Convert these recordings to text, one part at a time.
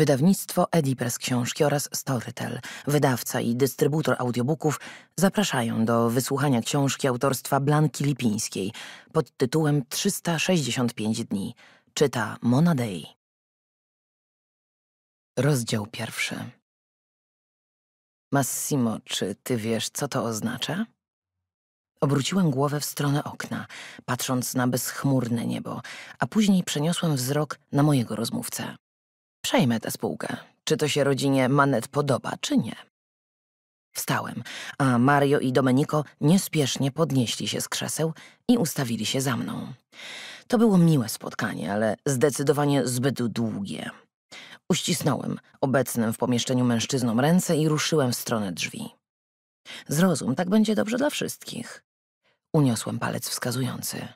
Wydawnictwo Edipres Książki oraz Storytel, wydawca i dystrybutor audiobooków zapraszają do wysłuchania książki autorstwa Blanki Lipińskiej pod tytułem 365 dni. Czyta Mona Dei. Rozdział pierwszy. Massimo, czy ty wiesz, co to oznacza? Obróciłem głowę w stronę okna, patrząc na bezchmurne niebo, a później przeniosłem wzrok na mojego rozmówcę. Przejmę tę spółkę, czy to się rodzinie Manet podoba, czy nie. Wstałem, a Mario i Domenico niespiesznie podnieśli się z krzeseł i ustawili się za mną. To było miłe spotkanie, ale zdecydowanie zbyt długie. Uścisnąłem obecnym w pomieszczeniu mężczyznom ręce i ruszyłem w stronę drzwi. Zrozum, tak będzie dobrze dla wszystkich. Uniosłem palec wskazujący.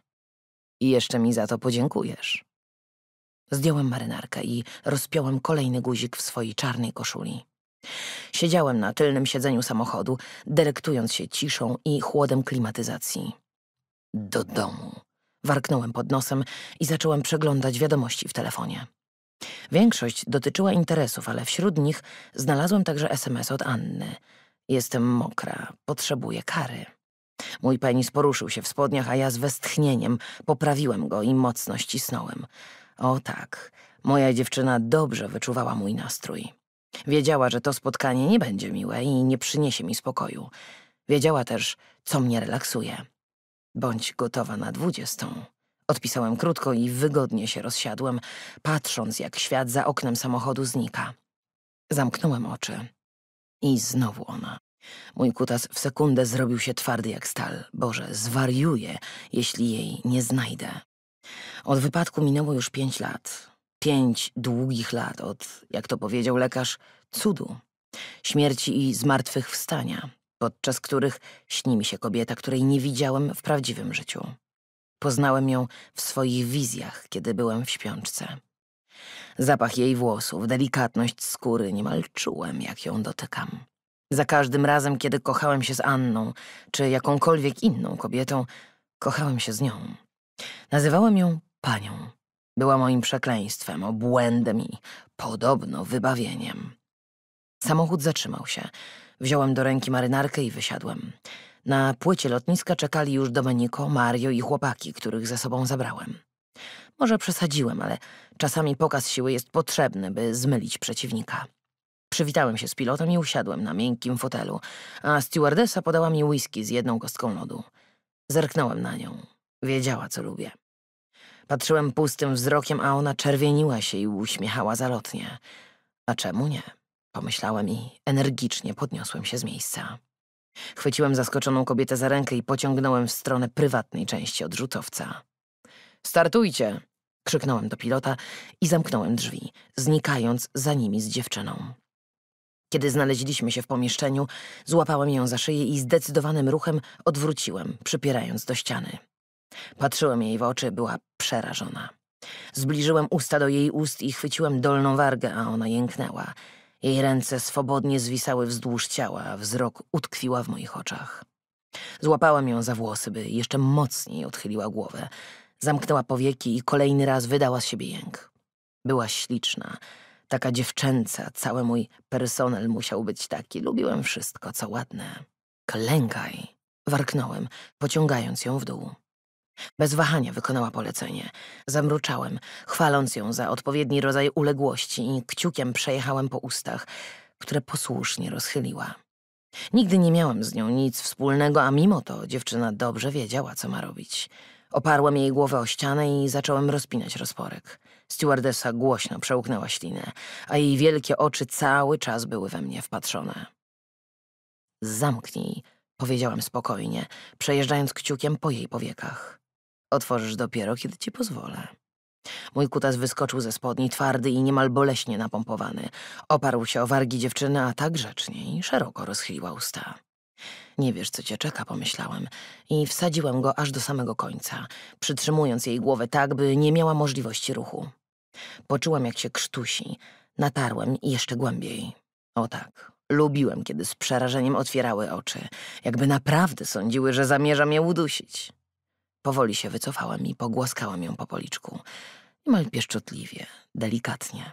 I jeszcze mi za to podziękujesz. Zdjąłem marynarkę i rozpiąłem kolejny guzik w swojej czarnej koszuli. Siedziałem na tylnym siedzeniu samochodu, delektując się ciszą i chłodem klimatyzacji. Do domu. Warknąłem pod nosem i zacząłem przeglądać wiadomości w telefonie. Większość dotyczyła interesów, ale wśród nich znalazłem także SMS od Anny. Jestem mokra, potrzebuję kary. Mój penis poruszył się w spodniach, a ja z westchnieniem poprawiłem go i mocno ścisnąłem. O tak, moja dziewczyna dobrze wyczuwała mój nastrój. Wiedziała, że to spotkanie nie będzie miłe i nie przyniesie mi spokoju. Wiedziała też, co mnie relaksuje. Bądź gotowa na dwudziestą. Odpisałem krótko i wygodnie się rozsiadłem, patrząc jak świat za oknem samochodu znika. Zamknąłem oczy. I znowu ona. Mój kutas w sekundę zrobił się twardy jak stal. Boże, zwariuję, jeśli jej nie znajdę. Od wypadku minęło już pięć lat. Pięć długich lat od, jak to powiedział lekarz, cudu, śmierci i zmartwychwstania, podczas których śni mi się kobieta, której nie widziałem w prawdziwym życiu. Poznałem ją w swoich wizjach, kiedy byłem w śpiączce. Zapach jej włosów, delikatność skóry, niemal czułem, jak ją dotykam. Za każdym razem, kiedy kochałem się z Anną, czy jakąkolwiek inną kobietą, kochałem się z nią. Nazywałem ją panią. Była moim przekleństwem, obłędem i podobno wybawieniem. Samochód zatrzymał się. Wziąłem do ręki marynarkę i wysiadłem. Na płycie lotniska czekali już Domenico, Mario i chłopaki, których ze sobą zabrałem. Może przesadziłem, ale czasami pokaz siły jest potrzebny, by zmylić przeciwnika. Przywitałem się z pilotem i usiadłem na miękkim fotelu, a stewardesa podała mi whisky z jedną kostką lodu. Zerknąłem na nią. Wiedziała, co lubię. Patrzyłem pustym wzrokiem, a ona czerwieniła się i uśmiechała zalotnie. A czemu nie? Pomyślałem i energicznie podniosłem się z miejsca. Chwyciłem zaskoczoną kobietę za rękę i pociągnąłem w stronę prywatnej części odrzutowca. Startujcie! krzyknąłem do pilota i zamknąłem drzwi, znikając za nimi z dziewczyną. Kiedy znaleźliśmy się w pomieszczeniu, złapałem ją za szyję i zdecydowanym ruchem odwróciłem, przypierając do ściany. Patrzyłem jej w oczy, była przerażona. Zbliżyłem usta do jej ust i chwyciłem dolną wargę, a ona jęknęła. Jej ręce swobodnie zwisały wzdłuż ciała, a wzrok utkwiła w moich oczach. Złapałem ją za włosy, by jeszcze mocniej odchyliła głowę. Zamknęła powieki i kolejny raz wydała z siebie jęk. Była śliczna, taka dziewczęca, cały mój personel musiał być taki. Lubiłem wszystko, co ładne. Klękaj! Warknąłem, pociągając ją w dół. Bez wahania wykonała polecenie. Zamruczałem, chwaląc ją za odpowiedni rodzaj uległości i kciukiem przejechałem po ustach, które posłusznie rozchyliła. Nigdy nie miałem z nią nic wspólnego, a mimo to dziewczyna dobrze wiedziała, co ma robić. Oparłem jej głowę o ścianę i zacząłem rozpinać rozporek. Stewardesa głośno przełknęła ślinę, a jej wielkie oczy cały czas były we mnie wpatrzone. Zamknij, powiedziałem spokojnie, przejeżdżając kciukiem po jej powiekach. Otworzysz dopiero, kiedy ci pozwolę. Mój kutas wyskoczył ze spodni, twardy i niemal boleśnie napompowany. Oparł się o wargi dziewczyny, a tak grzecznie i szeroko rozchyliła usta. Nie wiesz, co cię czeka, pomyślałem. I wsadziłem go aż do samego końca, przytrzymując jej głowę tak, by nie miała możliwości ruchu. Poczułem, jak się krztusi. Natarłem jeszcze głębiej. O tak, lubiłem, kiedy z przerażeniem otwierały oczy, jakby naprawdę sądziły, że zamierzam je udusić. Powoli się wycofałam i pogłaskałam ją po policzku. Niemal pieszczotliwie, delikatnie.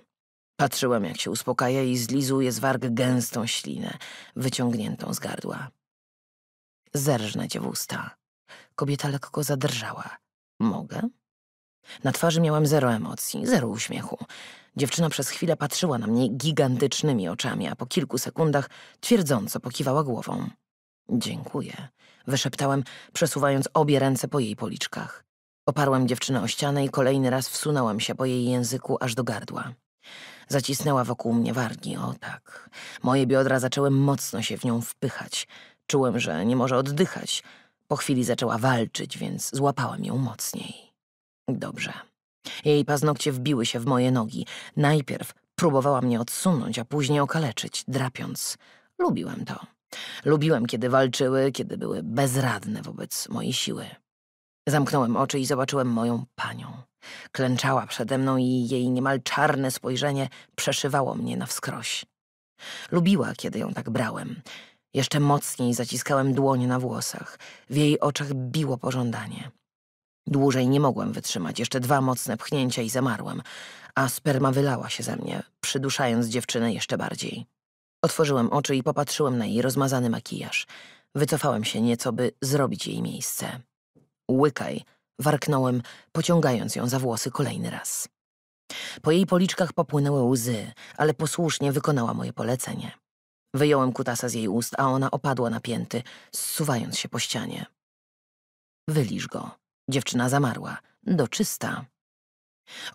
Patrzyłam, jak się uspokaja i zlizuje z warg gęstą ślinę, wyciągniętą z gardła. Zerżnę cię w usta. Kobieta lekko zadrżała. Mogę? Na twarzy miałam zero emocji, zero uśmiechu. Dziewczyna przez chwilę patrzyła na mnie gigantycznymi oczami, a po kilku sekundach twierdząco pokiwała głową. Dziękuję, wyszeptałem, przesuwając obie ręce po jej policzkach. Oparłem dziewczynę o ścianę i kolejny raz wsunąłem się po jej języku aż do gardła. Zacisnęła wokół mnie wargi, o tak. Moje biodra zaczęły mocno się w nią wpychać. Czułem, że nie może oddychać. Po chwili zaczęła walczyć, więc złapałem ją mocniej. Dobrze. Jej paznokcie wbiły się w moje nogi. Najpierw próbowała mnie odsunąć, a później okaleczyć, drapiąc. Lubiłem to. Lubiłem, kiedy walczyły, kiedy były bezradne wobec mojej siły. Zamknąłem oczy i zobaczyłem moją panią. Klęczała przede mną i jej niemal czarne spojrzenie przeszywało mnie na wskroś. Lubiła, kiedy ją tak brałem. Jeszcze mocniej zaciskałem dłonie na włosach. W jej oczach biło pożądanie. Dłużej nie mogłem wytrzymać, jeszcze dwa mocne pchnięcia i zamarłem, a sperma wylała się ze mnie, przyduszając dziewczynę jeszcze bardziej. Otworzyłem oczy i popatrzyłem na jej rozmazany makijaż. Wycofałem się nieco, by zrobić jej miejsce. Łykaj, warknąłem, pociągając ją za włosy kolejny raz. Po jej policzkach popłynęły łzy, ale posłusznie wykonała moje polecenie. Wyjąłem kutasa z jej ust, a ona opadła na pięty, zsuwając się po ścianie. Wylisz go. Dziewczyna zamarła. Do czysta.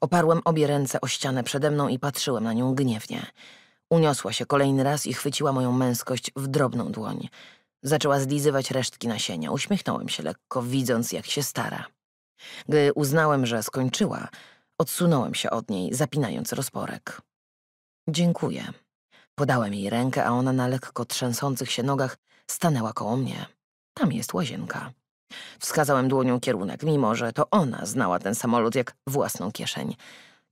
Oparłem obie ręce o ścianę przede mną i patrzyłem na nią gniewnie. Uniosła się kolejny raz i chwyciła moją męskość w drobną dłoń. Zaczęła zlizywać resztki nasienia. Uśmiechnąłem się lekko, widząc, jak się stara. Gdy uznałem, że skończyła, odsunąłem się od niej, zapinając rozporek. Dziękuję. Podałem jej rękę, a ona na lekko trzęsących się nogach stanęła koło mnie. Tam jest łazienka. Wskazałem dłonią kierunek, mimo że to ona znała ten samolot jak własną kieszeń.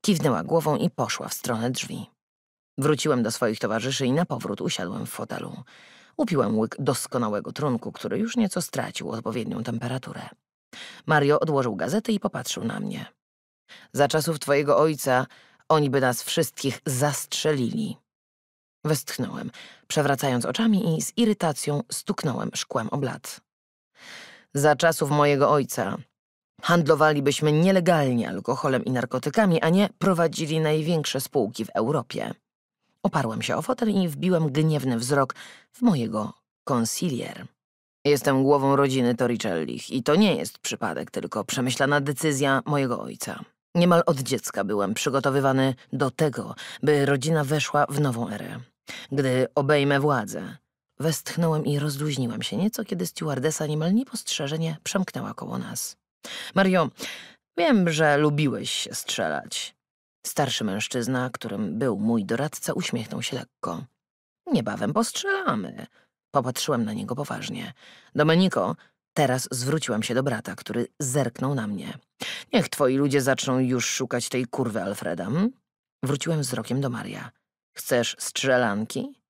Kiwnęła głową i poszła w stronę drzwi. Wróciłem do swoich towarzyszy i na powrót usiadłem w fotelu. Upiłem łyk doskonałego trunku, który już nieco stracił odpowiednią temperaturę. Mario odłożył gazetę i popatrzył na mnie. Za czasów twojego ojca oni by nas wszystkich zastrzelili. Westchnąłem, przewracając oczami i z irytacją stuknąłem szkłem o blat. Za czasów mojego ojca handlowalibyśmy nielegalnie alkoholem i narkotykami, a nie prowadzili największe spółki w Europie. Oparłem się o fotel i wbiłem gniewny wzrok w mojego konsilier. Jestem głową rodziny Torricellich i to nie jest przypadek, tylko przemyślana decyzja mojego ojca. Niemal od dziecka byłem przygotowywany do tego, by rodzina weszła w nową erę. Gdy obejmę władzę, westchnąłem i rozluźniłem się nieco, kiedy stewardesa niemal niepostrzeżenie przemknęła koło nas. Mario, wiem, że lubiłeś strzelać. Starszy mężczyzna, którym był mój doradca, uśmiechnął się lekko. Niebawem postrzelamy. Popatrzyłem na niego poważnie. Domenico, teraz zwróciłam się do brata, który zerknął na mnie. Niech twoi ludzie zaczną już szukać tej kurwy Alfreda. Hm? Wróciłem wzrokiem do Maria. Chcesz strzelanki?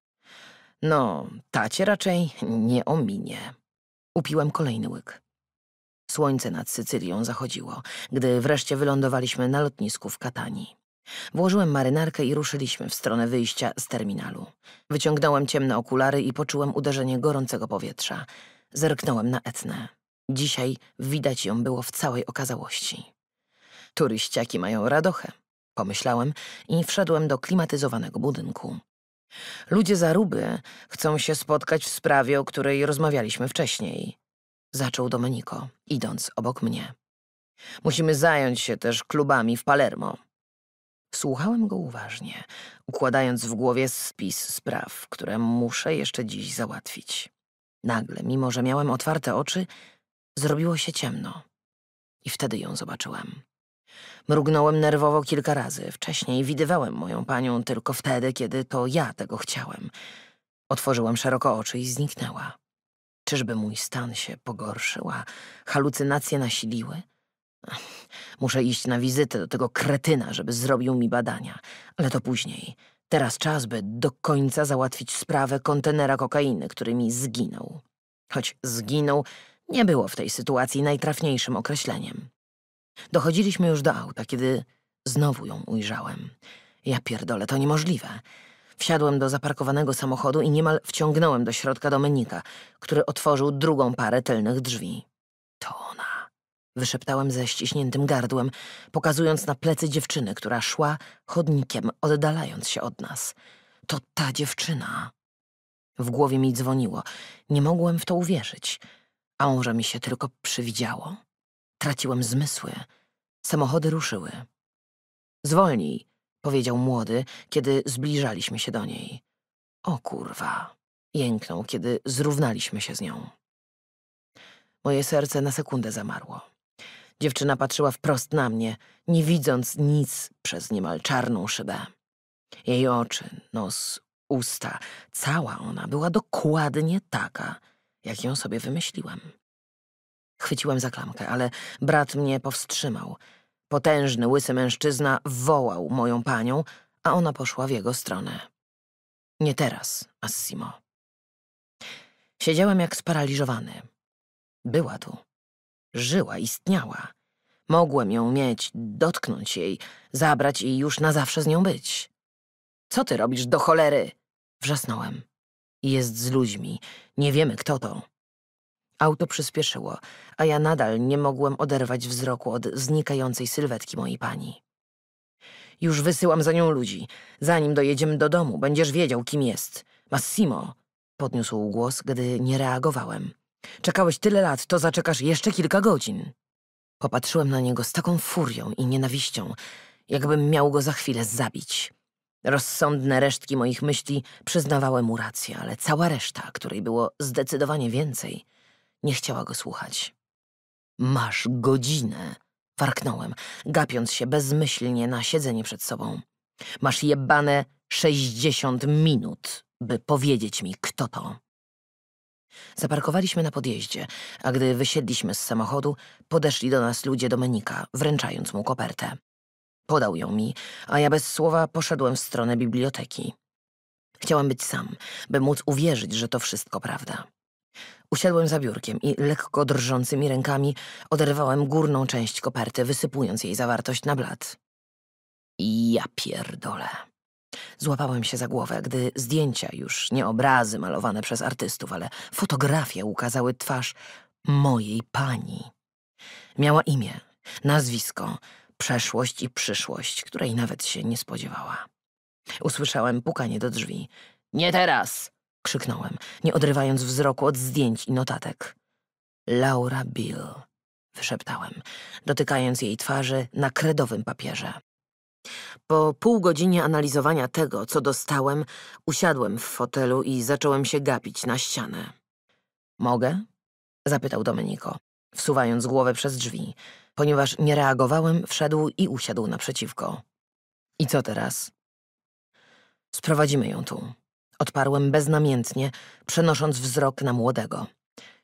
No, tacie raczej nie ominie. Upiłem kolejny łyk. Słońce nad Sycylią zachodziło, gdy wreszcie wylądowaliśmy na lotnisku w Katanii. Włożyłem marynarkę i ruszyliśmy w stronę wyjścia z terminalu. Wyciągnąłem ciemne okulary i poczułem uderzenie gorącego powietrza. Zerknąłem na Etnę. Dzisiaj widać ją było w całej okazałości. Turyściaki mają radochę, pomyślałem i wszedłem do klimatyzowanego budynku. Ludzie zaruby chcą się spotkać w sprawie, o której rozmawialiśmy wcześniej. Zaczął Domenico, idąc obok mnie. Musimy zająć się też klubami w Palermo. Słuchałem go uważnie, układając w głowie spis spraw, które muszę jeszcze dziś załatwić. Nagle, mimo że miałem otwarte oczy, zrobiło się ciemno. I wtedy ją zobaczyłem. Mrugnąłem nerwowo kilka razy. Wcześniej widywałem moją panią tylko wtedy, kiedy to ja tego chciałem. Otworzyłem szeroko oczy i zniknęła. Czyżby mój stan się pogorszyła? Halucynacje nasiliły? Muszę iść na wizytę do tego kretyna, żeby zrobił mi badania. Ale to później. Teraz czas, by do końca załatwić sprawę kontenera kokainy, który mi zginął. Choć zginął, nie było w tej sytuacji najtrafniejszym określeniem. Dochodziliśmy już do auta, kiedy znowu ją ujrzałem. Ja pierdolę, to niemożliwe. Wsiadłem do zaparkowanego samochodu i niemal wciągnąłem do środka Domenika, który otworzył drugą parę tylnych drzwi. Wyszeptałem ze ściśniętym gardłem, pokazując na plecy dziewczyny, która szła chodnikiem, oddalając się od nas. To ta dziewczyna. W głowie mi dzwoniło. Nie mogłem w to uwierzyć. A może mi się tylko przywidziało? Traciłem zmysły. Samochody ruszyły. Zwolnij, powiedział młody, kiedy zbliżaliśmy się do niej. O kurwa, jęknął, kiedy zrównaliśmy się z nią. Moje serce na sekundę zamarło. Dziewczyna patrzyła wprost na mnie, nie widząc nic przez niemal czarną szybę. Jej oczy, nos, usta, cała ona była dokładnie taka, jak ją sobie wymyśliłem. Chwyciłem za klamkę, ale brat mnie powstrzymał. Potężny, łysy mężczyzna wołał moją panią, a ona poszła w jego stronę. Nie teraz, Assimo. Siedziałem jak sparaliżowany. Była tu. Żyła, istniała. Mogłem ją mieć, dotknąć jej, zabrać i już na zawsze z nią być. Co ty robisz do cholery? Wrzasnąłem. Jest z ludźmi. Nie wiemy, kto to. Auto przyspieszyło, a ja nadal nie mogłem oderwać wzroku od znikającej sylwetki mojej pani. Już wysyłam za nią ludzi. Zanim dojedziemy do domu, będziesz wiedział, kim jest. Massimo! Podniósł głos, gdy nie reagowałem. Czekałeś tyle lat, to zaczekasz jeszcze kilka godzin. Popatrzyłem na niego z taką furią i nienawiścią, jakbym miał go za chwilę zabić. Rozsądne resztki moich myśli przyznawały mu rację, ale cała reszta, której było zdecydowanie więcej, nie chciała go słuchać. Masz godzinę, warknąłem, gapiąc się bezmyślnie na siedzenie przed sobą. Masz jebane sześćdziesiąt minut, by powiedzieć mi, kto to. Zaparkowaliśmy na podjeździe, a gdy wysiedliśmy z samochodu, podeszli do nas ludzie Domenika, wręczając mu kopertę. Podał ją mi, a ja bez słowa poszedłem w stronę biblioteki. Chciałem być sam, by móc uwierzyć, że to wszystko prawda. Usiadłem za biurkiem i lekko drżącymi rękami oderwałem górną część koperty, wysypując jej zawartość na blat. Ja pierdolę. Złapałem się za głowę, gdy zdjęcia, już nie obrazy malowane przez artystów, ale fotografie ukazały twarz mojej pani. Miała imię, nazwisko, przeszłość i przyszłość, której nawet się nie spodziewała. Usłyszałem pukanie do drzwi. Nie teraz! krzyknąłem, nie odrywając wzroku od zdjęć i notatek. Laura Bill, wyszeptałem, dotykając jej twarzy na kredowym papierze. Po pół godzinie analizowania tego, co dostałem, usiadłem w fotelu i zacząłem się gapić na ścianę. Mogę? zapytał Domenico, wsuwając głowę przez drzwi. Ponieważ nie reagowałem, wszedł i usiadł naprzeciwko. I co teraz? Sprowadzimy ją tu. Odparłem beznamiętnie, przenosząc wzrok na młodego.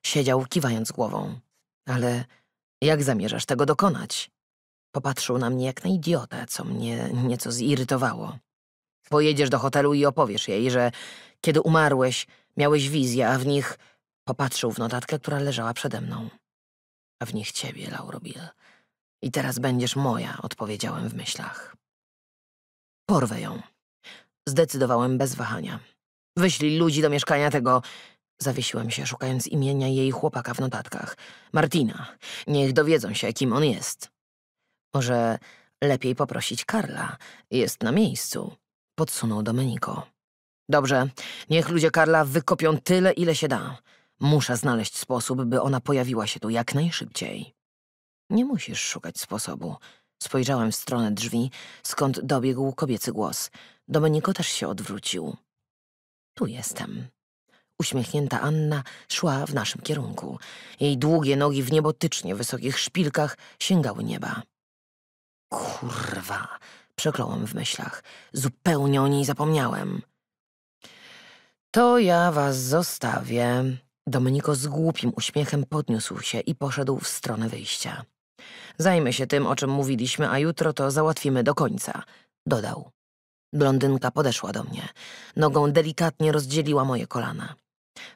Siedział, kiwając głową. Ale jak zamierzasz tego dokonać? Popatrzył na mnie jak na idiotę, co mnie nieco zirytowało. Pojedziesz do hotelu i opowiesz jej, że kiedy umarłeś, miałeś wizje, a w nich... Popatrzył w notatkę, która leżała przede mną. A w nich ciebie, Laurobil. I teraz będziesz moja, odpowiedziałem w myślach. Porwę ją. Zdecydowałem bez wahania. Wyślij ludzi do mieszkania tego... Zawiesiłem się, szukając imienia jej chłopaka w notatkach. Martina. Niech dowiedzą się, kim on jest. Może lepiej poprosić Karla. Jest na miejscu. Podsunął Domeniko. Dobrze, niech ludzie Karla wykopią tyle, ile się da. Muszę znaleźć sposób, by ona pojawiła się tu jak najszybciej. Nie musisz szukać sposobu. Spojrzałem w stronę drzwi, skąd dobiegł kobiecy głos. Domeniko też się odwrócił. Tu jestem. Uśmiechnięta Anna szła w naszym kierunku. Jej długie nogi w niebotycznie wysokich szpilkach sięgały nieba. Kurwa, przekląłem w myślach. Zupełnie o niej zapomniałem. To ja was zostawię. Dominiko z głupim uśmiechem podniósł się i poszedł w stronę wyjścia. Zajmę się tym, o czym mówiliśmy, a jutro to załatwimy do końca, dodał. Blondynka podeszła do mnie. Nogą delikatnie rozdzieliła moje kolana.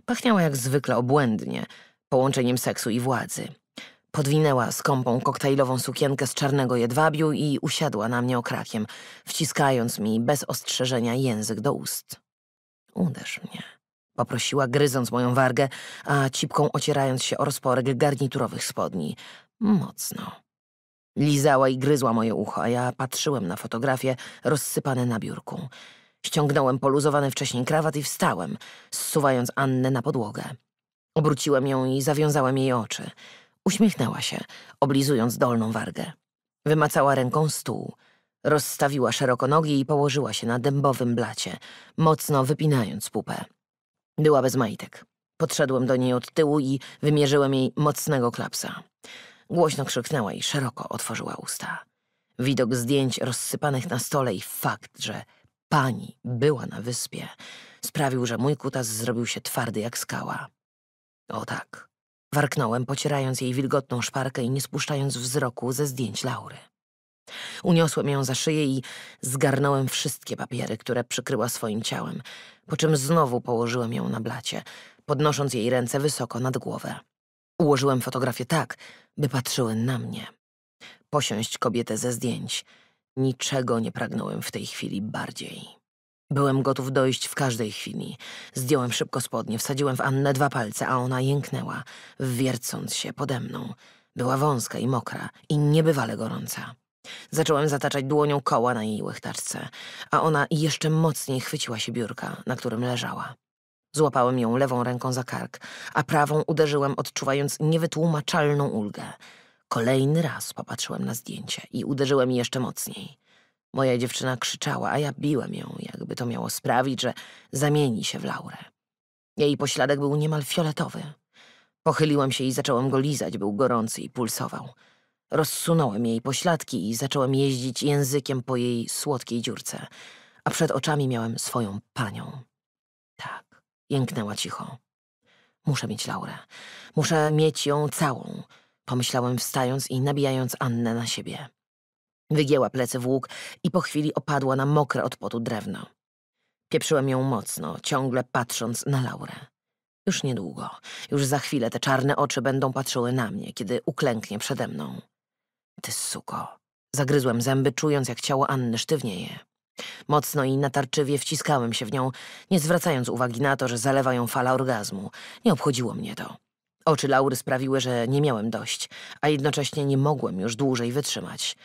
Pachniała jak zwykle obłędnie, połączeniem seksu i władzy. Podwinęła skąpą koktajlową sukienkę z czarnego jedwabiu i usiadła na mnie okrakiem, wciskając mi bez ostrzeżenia język do ust. Uderz mnie. Poprosiła, gryząc moją wargę, a cipką ocierając się o rozporek garniturowych spodni. Mocno. Lizała i gryzła moje ucho, a ja patrzyłem na fotografie rozsypane na biurku. Ściągnąłem poluzowany wcześniej krawat i wstałem, zsuwając Annę na podłogę. Obróciłem ją i zawiązałem jej oczy – Uśmiechnęła się, oblizując dolną wargę. Wymacała ręką stół. Rozstawiła szeroko nogi i położyła się na dębowym blacie, mocno wypinając pupę. Była bez majtek. Podszedłem do niej od tyłu i wymierzyłem jej mocnego klapsa. Głośno krzyknęła i szeroko otworzyła usta. Widok zdjęć rozsypanych na stole i fakt, że pani była na wyspie, sprawił, że mój kutas zrobił się twardy jak skała. O tak, Warknąłem, pocierając jej wilgotną szparkę i nie spuszczając wzroku ze zdjęć Laury. Uniosłem ją za szyję i zgarnąłem wszystkie papiery, które przykryła swoim ciałem, po czym znowu położyłem ją na blacie, podnosząc jej ręce wysoko nad głowę. Ułożyłem fotografię tak, by patrzyły na mnie. Posiąść kobietę ze zdjęć. Niczego nie pragnąłem w tej chwili bardziej. Byłem gotów dojść w każdej chwili. Zdjąłem szybko spodnie, wsadziłem w Annę dwa palce, a ona jęknęła, wiercąc się pode mną. Była wąska i mokra i niebywale gorąca. Zacząłem zataczać dłonią koła na jej łechtaczce, a ona jeszcze mocniej chwyciła się biurka, na którym leżała. Złapałem ją lewą ręką za kark, a prawą uderzyłem, odczuwając niewytłumaczalną ulgę. Kolejny raz popatrzyłem na zdjęcie i uderzyłem jeszcze mocniej. Moja dziewczyna krzyczała, a ja biłem ją, jakby to miało sprawić, że zamieni się w Laurę. Jej pośladek był niemal fioletowy. Pochyliłem się i zacząłem go lizać, był gorący i pulsował. Rozsunąłem jej pośladki i zacząłem jeździć językiem po jej słodkiej dziurce, a przed oczami miałem swoją panią. Tak, jęknęła cicho. Muszę mieć Laurę. Muszę mieć ją całą, pomyślałem wstając i nabijając Annę na siebie. Wygięła plecy w łuk i po chwili opadła na mokre od potu drewno. Pieprzyłem ją mocno, ciągle patrząc na Laurę. Już niedługo, już za chwilę te czarne oczy będą patrzyły na mnie, kiedy uklęknie przede mną. Ty suko. Zagryzłem zęby, czując jak ciało Anny sztywnieje. Mocno i natarczywie wciskałem się w nią, nie zwracając uwagi na to, że zalewa ją fala orgazmu. Nie obchodziło mnie to. Oczy Laury sprawiły, że nie miałem dość, a jednocześnie nie mogłem już dłużej wytrzymać.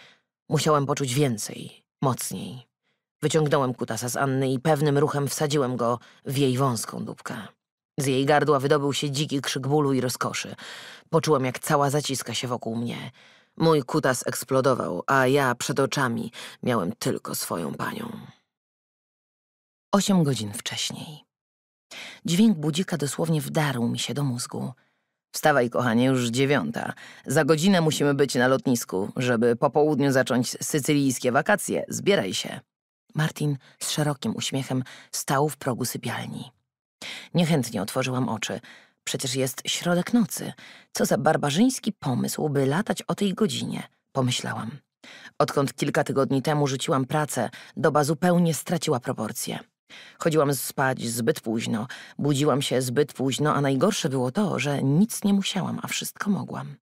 Musiałem poczuć więcej, mocniej. Wyciągnąłem kutasa z Anny i pewnym ruchem wsadziłem go w jej wąską dupkę. Z jej gardła wydobył się dziki krzyk bólu i rozkoszy. Poczułem, jak cała zaciska się wokół mnie. Mój kutas eksplodował, a ja przed oczami miałem tylko swoją panią. Osiem godzin wcześniej. Dźwięk budzika dosłownie wdarł mi się do mózgu – Wstawaj, kochanie, już dziewiąta. Za godzinę musimy być na lotnisku, żeby po południu zacząć sycylijskie wakacje. Zbieraj się. Martin z szerokim uśmiechem stał w progu sypialni. Niechętnie otworzyłam oczy. Przecież jest środek nocy. Co za barbarzyński pomysł, by latać o tej godzinie, pomyślałam. Odkąd kilka tygodni temu rzuciłam pracę, doba zupełnie straciła proporcje. Chodziłam spać zbyt późno, budziłam się zbyt późno, a najgorsze było to, że nic nie musiałam, a wszystko mogłam.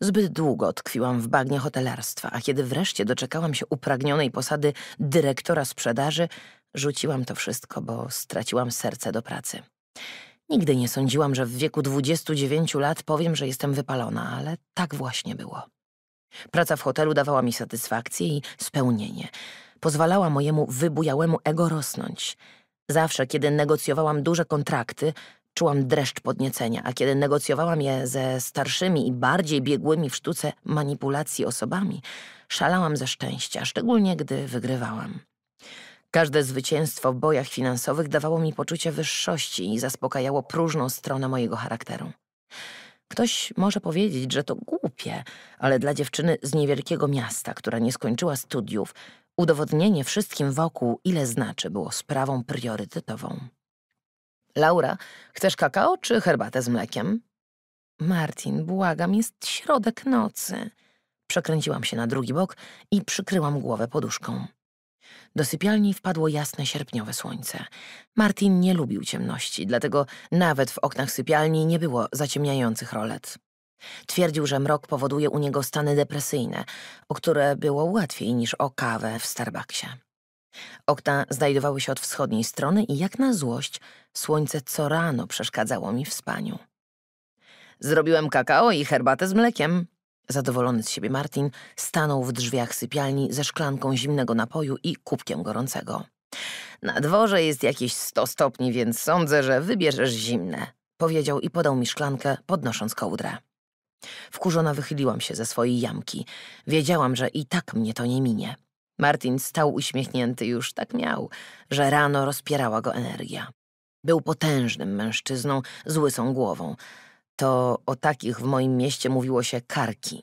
Zbyt długo tkwiłam w bagnie hotelarstwa, a kiedy wreszcie doczekałam się upragnionej posady dyrektora sprzedaży, rzuciłam to wszystko, bo straciłam serce do pracy. Nigdy nie sądziłam, że w wieku 29 lat powiem, że jestem wypalona, ale tak właśnie było. Praca w hotelu dawała mi satysfakcję i spełnienie pozwalała mojemu wybujałemu ego rosnąć. Zawsze, kiedy negocjowałam duże kontrakty, czułam dreszcz podniecenia, a kiedy negocjowałam je ze starszymi i bardziej biegłymi w sztuce manipulacji osobami, szalałam ze szczęścia, szczególnie gdy wygrywałam. Każde zwycięstwo w bojach finansowych dawało mi poczucie wyższości i zaspokajało próżną stronę mojego charakteru. Ktoś może powiedzieć, że to głupie, ale dla dziewczyny z niewielkiego miasta, która nie skończyła studiów, Udowodnienie wszystkim wokół, ile znaczy, było sprawą priorytetową. Laura, chcesz kakao czy herbatę z mlekiem? Martin, błagam, jest środek nocy. Przekręciłam się na drugi bok i przykryłam głowę poduszką. Do sypialni wpadło jasne sierpniowe słońce. Martin nie lubił ciemności, dlatego nawet w oknach sypialni nie było zaciemniających rolet. Twierdził, że mrok powoduje u niego stany depresyjne, o które było łatwiej niż o kawę w Starbucksie. Okna znajdowały się od wschodniej strony i jak na złość słońce co rano przeszkadzało mi w spaniu. Zrobiłem kakao i herbatę z mlekiem. Zadowolony z siebie Martin stanął w drzwiach sypialni ze szklanką zimnego napoju i kubkiem gorącego. Na dworze jest jakieś sto stopni, więc sądzę, że wybierzesz zimne, powiedział i podał mi szklankę, podnosząc kołdrę. Wkurzona wychyliłam się ze swojej jamki. Wiedziałam, że i tak mnie to nie minie. Martin stał uśmiechnięty, już tak miał, że rano rozpierała go energia. Był potężnym mężczyzną z łysą głową. To o takich w moim mieście mówiło się karki.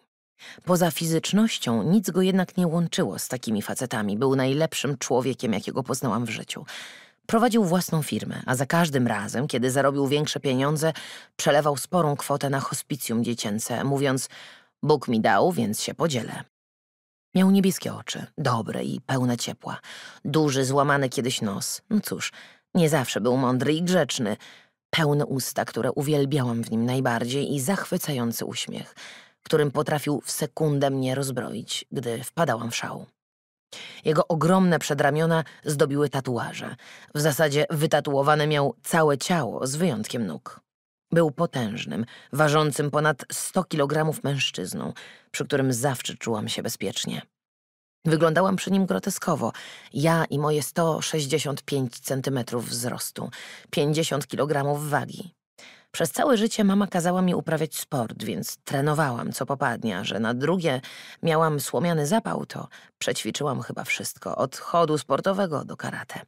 Poza fizycznością nic go jednak nie łączyło z takimi facetami. Był najlepszym człowiekiem, jakiego poznałam w życiu. Prowadził własną firmę, a za każdym razem, kiedy zarobił większe pieniądze, przelewał sporą kwotę na hospicjum dziecięce, mówiąc Bóg mi dał, więc się podzielę. Miał niebieskie oczy, dobre i pełne ciepła, duży, złamany kiedyś nos. No cóż, nie zawsze był mądry i grzeczny. Pełne usta, które uwielbiałam w nim najbardziej i zachwycający uśmiech, którym potrafił w sekundę mnie rozbroić, gdy wpadałam w szał. Jego ogromne przedramiona zdobiły tatuaże. W zasadzie wytatuowane miał całe ciało, z wyjątkiem nóg. Był potężnym, ważącym ponad 100 kilogramów mężczyzną, przy którym zawsze czułam się bezpiecznie. Wyglądałam przy nim groteskowo. Ja i moje 165 centymetrów wzrostu, 50 kilogramów wagi. Przez całe życie mama kazała mi uprawiać sport, więc trenowałam co popadnia, że na drugie miałam słomiany zapał, to przećwiczyłam chyba wszystko, od chodu sportowego do karate.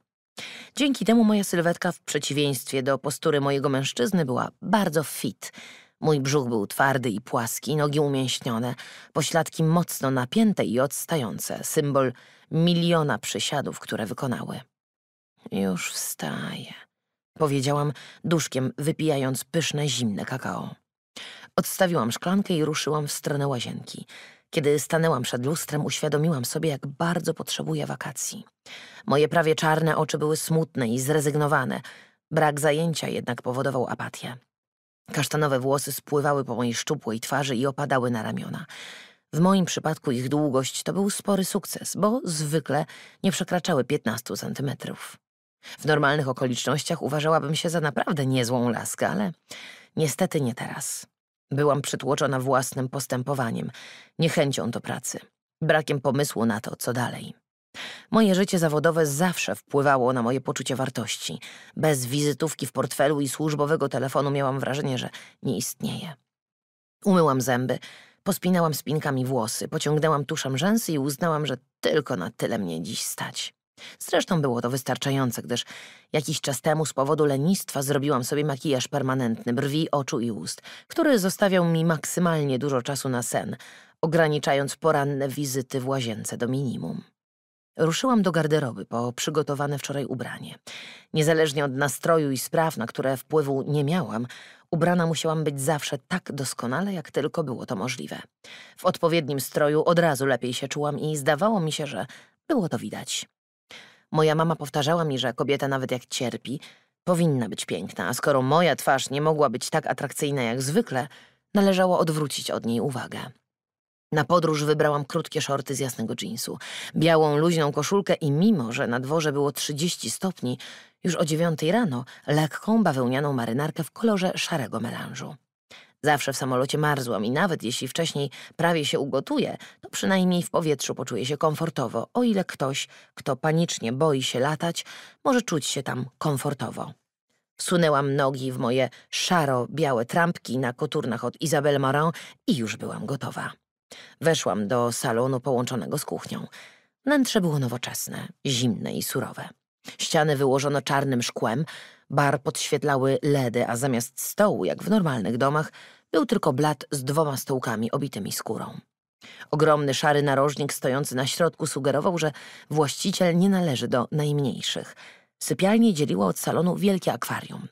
Dzięki temu moja sylwetka, w przeciwieństwie do postury mojego mężczyzny, była bardzo fit. Mój brzuch był twardy i płaski, nogi umięśnione, pośladki mocno napięte i odstające, symbol miliona przysiadów, które wykonały. Już wstaje. Powiedziałam, duszkiem wypijając pyszne, zimne kakao. Odstawiłam szklankę i ruszyłam w stronę łazienki. Kiedy stanęłam przed lustrem, uświadomiłam sobie, jak bardzo potrzebuję wakacji. Moje prawie czarne oczy były smutne i zrezygnowane. Brak zajęcia jednak powodował apatię. Kasztanowe włosy spływały po mojej szczupłej twarzy i opadały na ramiona. W moim przypadku ich długość to był spory sukces, bo zwykle nie przekraczały 15 centymetrów. W normalnych okolicznościach uważałabym się za naprawdę niezłą laskę, ale niestety nie teraz. Byłam przytłoczona własnym postępowaniem, niechęcią do pracy, brakiem pomysłu na to, co dalej. Moje życie zawodowe zawsze wpływało na moje poczucie wartości. Bez wizytówki w portfelu i służbowego telefonu miałam wrażenie, że nie istnieje. Umyłam zęby, pospinałam spinkami włosy, pociągnęłam tuszem rzęsy i uznałam, że tylko na tyle mnie dziś stać. Zresztą było to wystarczające, gdyż jakiś czas temu z powodu lenistwa zrobiłam sobie makijaż permanentny brwi, oczu i ust, który zostawiał mi maksymalnie dużo czasu na sen, ograniczając poranne wizyty w łazience do minimum. Ruszyłam do garderoby po przygotowane wczoraj ubranie. Niezależnie od nastroju i spraw, na które wpływu nie miałam, ubrana musiałam być zawsze tak doskonale, jak tylko było to możliwe. W odpowiednim stroju od razu lepiej się czułam i zdawało mi się, że było to widać. Moja mama powtarzała mi, że kobieta nawet jak cierpi, powinna być piękna, a skoro moja twarz nie mogła być tak atrakcyjna jak zwykle, należało odwrócić od niej uwagę. Na podróż wybrałam krótkie szorty z jasnego dżinsu, białą, luźną koszulkę i mimo, że na dworze było 30 stopni, już o dziewiątej rano lekką bawełnianą marynarkę w kolorze szarego melanżu. Zawsze w samolocie marzłam i nawet jeśli wcześniej prawie się ugotuję, to przynajmniej w powietrzu poczuję się komfortowo, o ile ktoś, kto panicznie boi się latać, może czuć się tam komfortowo. Wsunęłam nogi w moje szaro-białe trampki na koturnach od Isabel Morin i już byłam gotowa. Weszłam do salonu połączonego z kuchnią. Wnętrze było nowoczesne, zimne i surowe. Ściany wyłożono czarnym szkłem, Bar podświetlały ledy, a zamiast stołu, jak w normalnych domach, był tylko blat z dwoma stołkami obitymi skórą. Ogromny szary narożnik stojący na środku sugerował, że właściciel nie należy do najmniejszych. Sypialnie dzieliło od salonu wielkie akwarium.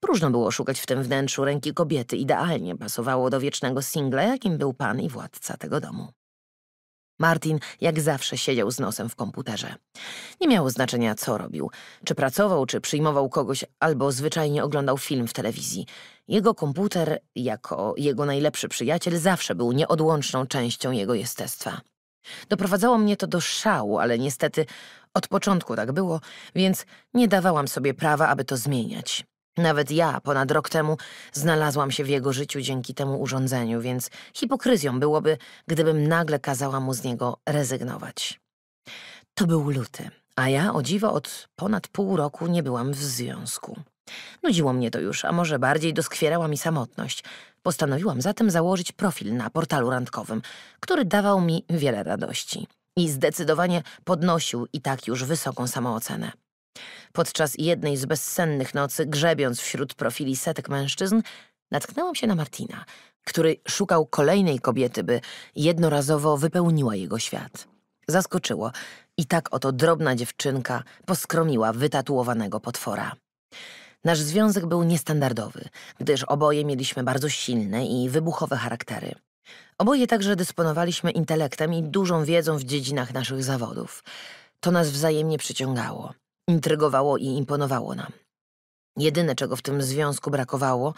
Próżno było szukać w tym wnętrzu ręki kobiety, idealnie pasowało do wiecznego singla, jakim był pan i władca tego domu. Martin jak zawsze siedział z nosem w komputerze. Nie miało znaczenia, co robił. Czy pracował, czy przyjmował kogoś, albo zwyczajnie oglądał film w telewizji. Jego komputer, jako jego najlepszy przyjaciel, zawsze był nieodłączną częścią jego jestestwa. Doprowadzało mnie to do szału, ale niestety od początku tak było, więc nie dawałam sobie prawa, aby to zmieniać. Nawet ja ponad rok temu znalazłam się w jego życiu dzięki temu urządzeniu, więc hipokryzją byłoby, gdybym nagle kazała mu z niego rezygnować. To był luty, a ja o dziwo od ponad pół roku nie byłam w związku. Nudziło mnie to już, a może bardziej doskwierała mi samotność. Postanowiłam zatem założyć profil na portalu randkowym, który dawał mi wiele radości i zdecydowanie podnosił i tak już wysoką samoocenę. Podczas jednej z bezsennych nocy, grzebiąc wśród profili setek mężczyzn, natknęłam się na Martina, który szukał kolejnej kobiety, by jednorazowo wypełniła jego świat. Zaskoczyło i tak oto drobna dziewczynka poskromiła wytatuowanego potwora. Nasz związek był niestandardowy, gdyż oboje mieliśmy bardzo silne i wybuchowe charaktery. Oboje także dysponowaliśmy intelektem i dużą wiedzą w dziedzinach naszych zawodów. To nas wzajemnie przyciągało. Intrygowało i imponowało nam. Jedyne, czego w tym związku brakowało,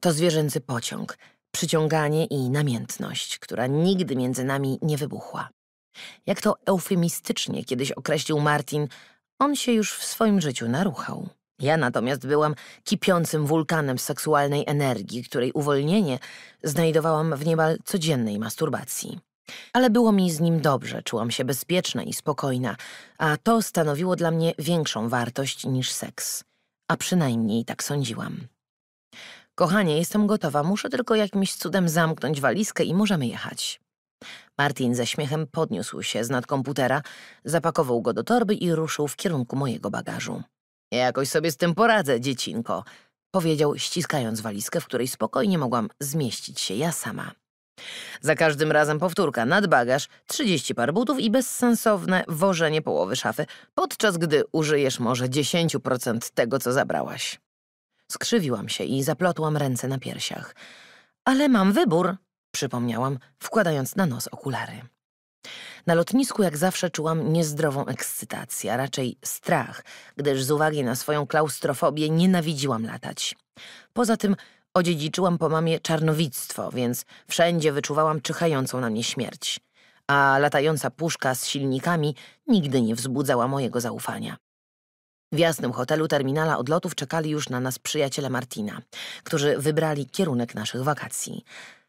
to zwierzęcy pociąg, przyciąganie i namiętność, która nigdy między nami nie wybuchła. Jak to eufemistycznie kiedyś określił Martin, on się już w swoim życiu naruchał. Ja natomiast byłam kipiącym wulkanem seksualnej energii, której uwolnienie znajdowałam w niemal codziennej masturbacji. Ale było mi z nim dobrze, czułam się bezpieczna i spokojna, a to stanowiło dla mnie większą wartość niż seks. A przynajmniej tak sądziłam. Kochanie, jestem gotowa, muszę tylko jakimś cudem zamknąć walizkę i możemy jechać. Martin ze śmiechem podniósł się z nad komputera, zapakował go do torby i ruszył w kierunku mojego bagażu. Jakoś sobie z tym poradzę, dziecinko, powiedział, ściskając walizkę, w której spokojnie mogłam zmieścić się ja sama. Za każdym razem powtórka, nadbagaż, 30 par butów i bezsensowne wożenie połowy szafy, podczas gdy użyjesz może 10% tego, co zabrałaś. Skrzywiłam się i zaplotłam ręce na piersiach. Ale mam wybór, przypomniałam, wkładając na nos okulary. Na lotnisku jak zawsze czułam niezdrową ekscytację, a raczej strach, gdyż z uwagi na swoją klaustrofobię nienawidziłam latać. Poza tym Odziedziczyłam po mamie czarnowictwo, więc wszędzie wyczuwałam czyhającą na mnie śmierć. A latająca puszka z silnikami nigdy nie wzbudzała mojego zaufania. W jasnym hotelu terminala odlotów czekali już na nas przyjaciele Martina, którzy wybrali kierunek naszych wakacji.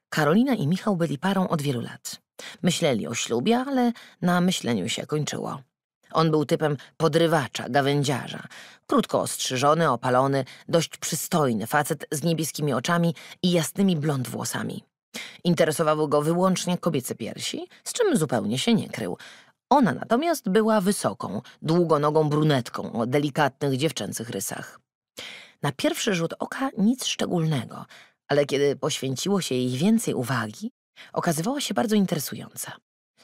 Karolina i Michał byli parą od wielu lat. Myśleli o ślubie, ale na myśleniu się kończyło. On był typem podrywacza, gawędziarza. Krótko ostrzyżony, opalony, dość przystojny facet z niebieskimi oczami i jasnymi blond włosami. Interesowały go wyłącznie kobiece piersi, z czym zupełnie się nie krył. Ona natomiast była wysoką, długonogą brunetką o delikatnych dziewczęcych rysach. Na pierwszy rzut oka nic szczególnego, ale kiedy poświęciło się jej więcej uwagi, okazywała się bardzo interesująca.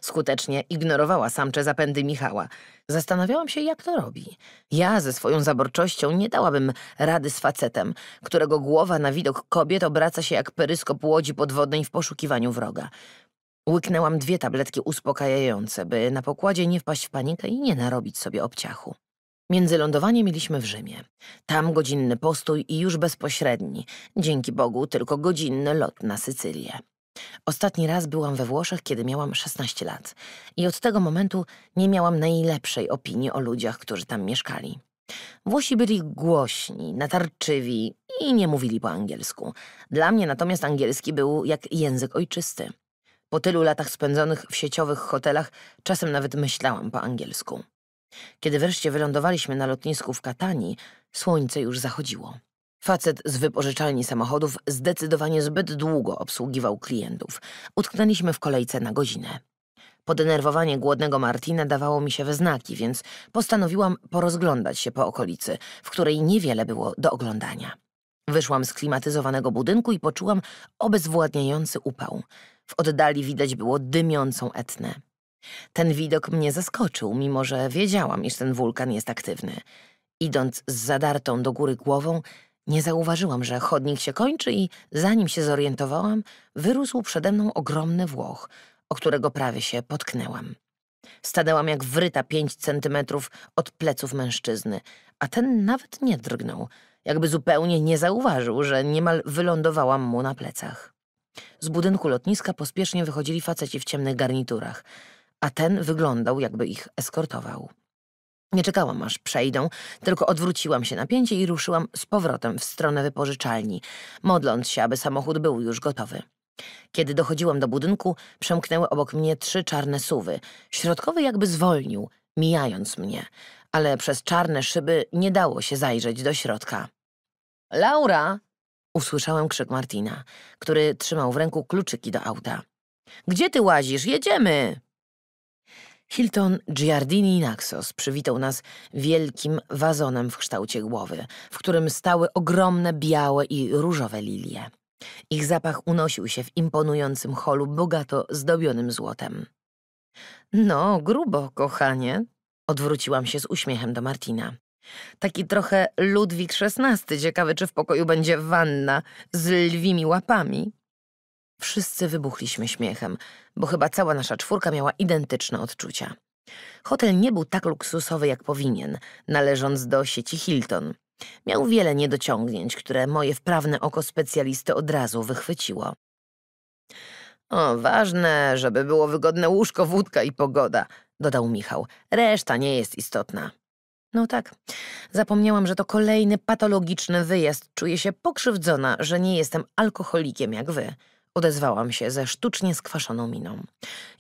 Skutecznie ignorowała samcze zapędy Michała. Zastanawiałam się, jak to robi. Ja ze swoją zaborczością nie dałabym rady z facetem, którego głowa na widok kobiet obraca się jak peryskop łodzi podwodnej w poszukiwaniu wroga. Łyknęłam dwie tabletki uspokajające, by na pokładzie nie wpaść w panikę i nie narobić sobie obciachu. Międzylądowanie mieliśmy w Rzymie. Tam godzinny postój i już bezpośredni, dzięki Bogu tylko godzinny lot na Sycylię. Ostatni raz byłam we Włoszech, kiedy miałam 16 lat i od tego momentu nie miałam najlepszej opinii o ludziach, którzy tam mieszkali. Włosi byli głośni, natarczywi i nie mówili po angielsku. Dla mnie natomiast angielski był jak język ojczysty. Po tylu latach spędzonych w sieciowych hotelach czasem nawet myślałam po angielsku. Kiedy wreszcie wylądowaliśmy na lotnisku w Katani, słońce już zachodziło. Facet z wypożyczalni samochodów zdecydowanie zbyt długo obsługiwał klientów. Utknęliśmy w kolejce na godzinę. Podenerwowanie głodnego Martina dawało mi się we znaki, więc postanowiłam porozglądać się po okolicy, w której niewiele było do oglądania. Wyszłam z klimatyzowanego budynku i poczułam obezwładniający upał. W oddali widać było dymiącą etnę. Ten widok mnie zaskoczył, mimo że wiedziałam, iż ten wulkan jest aktywny. Idąc z zadartą do góry głową, nie zauważyłam, że chodnik się kończy i zanim się zorientowałam, wyrósł przede mną ogromny Włoch, o którego prawie się potknęłam. Stanęłam jak wryta pięć centymetrów od pleców mężczyzny, a ten nawet nie drgnął, jakby zupełnie nie zauważył, że niemal wylądowałam mu na plecach. Z budynku lotniska pospiesznie wychodzili faceci w ciemnych garniturach, a ten wyglądał, jakby ich eskortował. Nie czekałam, aż przejdą, tylko odwróciłam się na pięcie i ruszyłam z powrotem w stronę wypożyczalni, modląc się, aby samochód był już gotowy. Kiedy dochodziłam do budynku, przemknęły obok mnie trzy czarne suwy. Środkowy jakby zwolnił, mijając mnie, ale przez czarne szyby nie dało się zajrzeć do środka. Laura! Usłyszałem krzyk Martina, który trzymał w ręku kluczyki do auta. Gdzie ty łazisz? Jedziemy! Hilton Giardini Naxos przywitał nas wielkim wazonem w kształcie głowy, w którym stały ogromne białe i różowe lilie. Ich zapach unosił się w imponującym holu bogato zdobionym złotem. No, grubo, kochanie, odwróciłam się z uśmiechem do Martina. Taki trochę Ludwik XVI, ciekawy czy w pokoju będzie wanna z lwimi łapami. Wszyscy wybuchliśmy śmiechem, bo chyba cała nasza czwórka miała identyczne odczucia. Hotel nie był tak luksusowy jak powinien, należąc do sieci Hilton. Miał wiele niedociągnięć, które moje wprawne oko specjalisty od razu wychwyciło. O, ważne, żeby było wygodne łóżko, wódka i pogoda, dodał Michał. Reszta nie jest istotna. No tak, zapomniałam, że to kolejny patologiczny wyjazd. Czuję się pokrzywdzona, że nie jestem alkoholikiem jak wy. Odezwałam się ze sztucznie skwaszoną miną.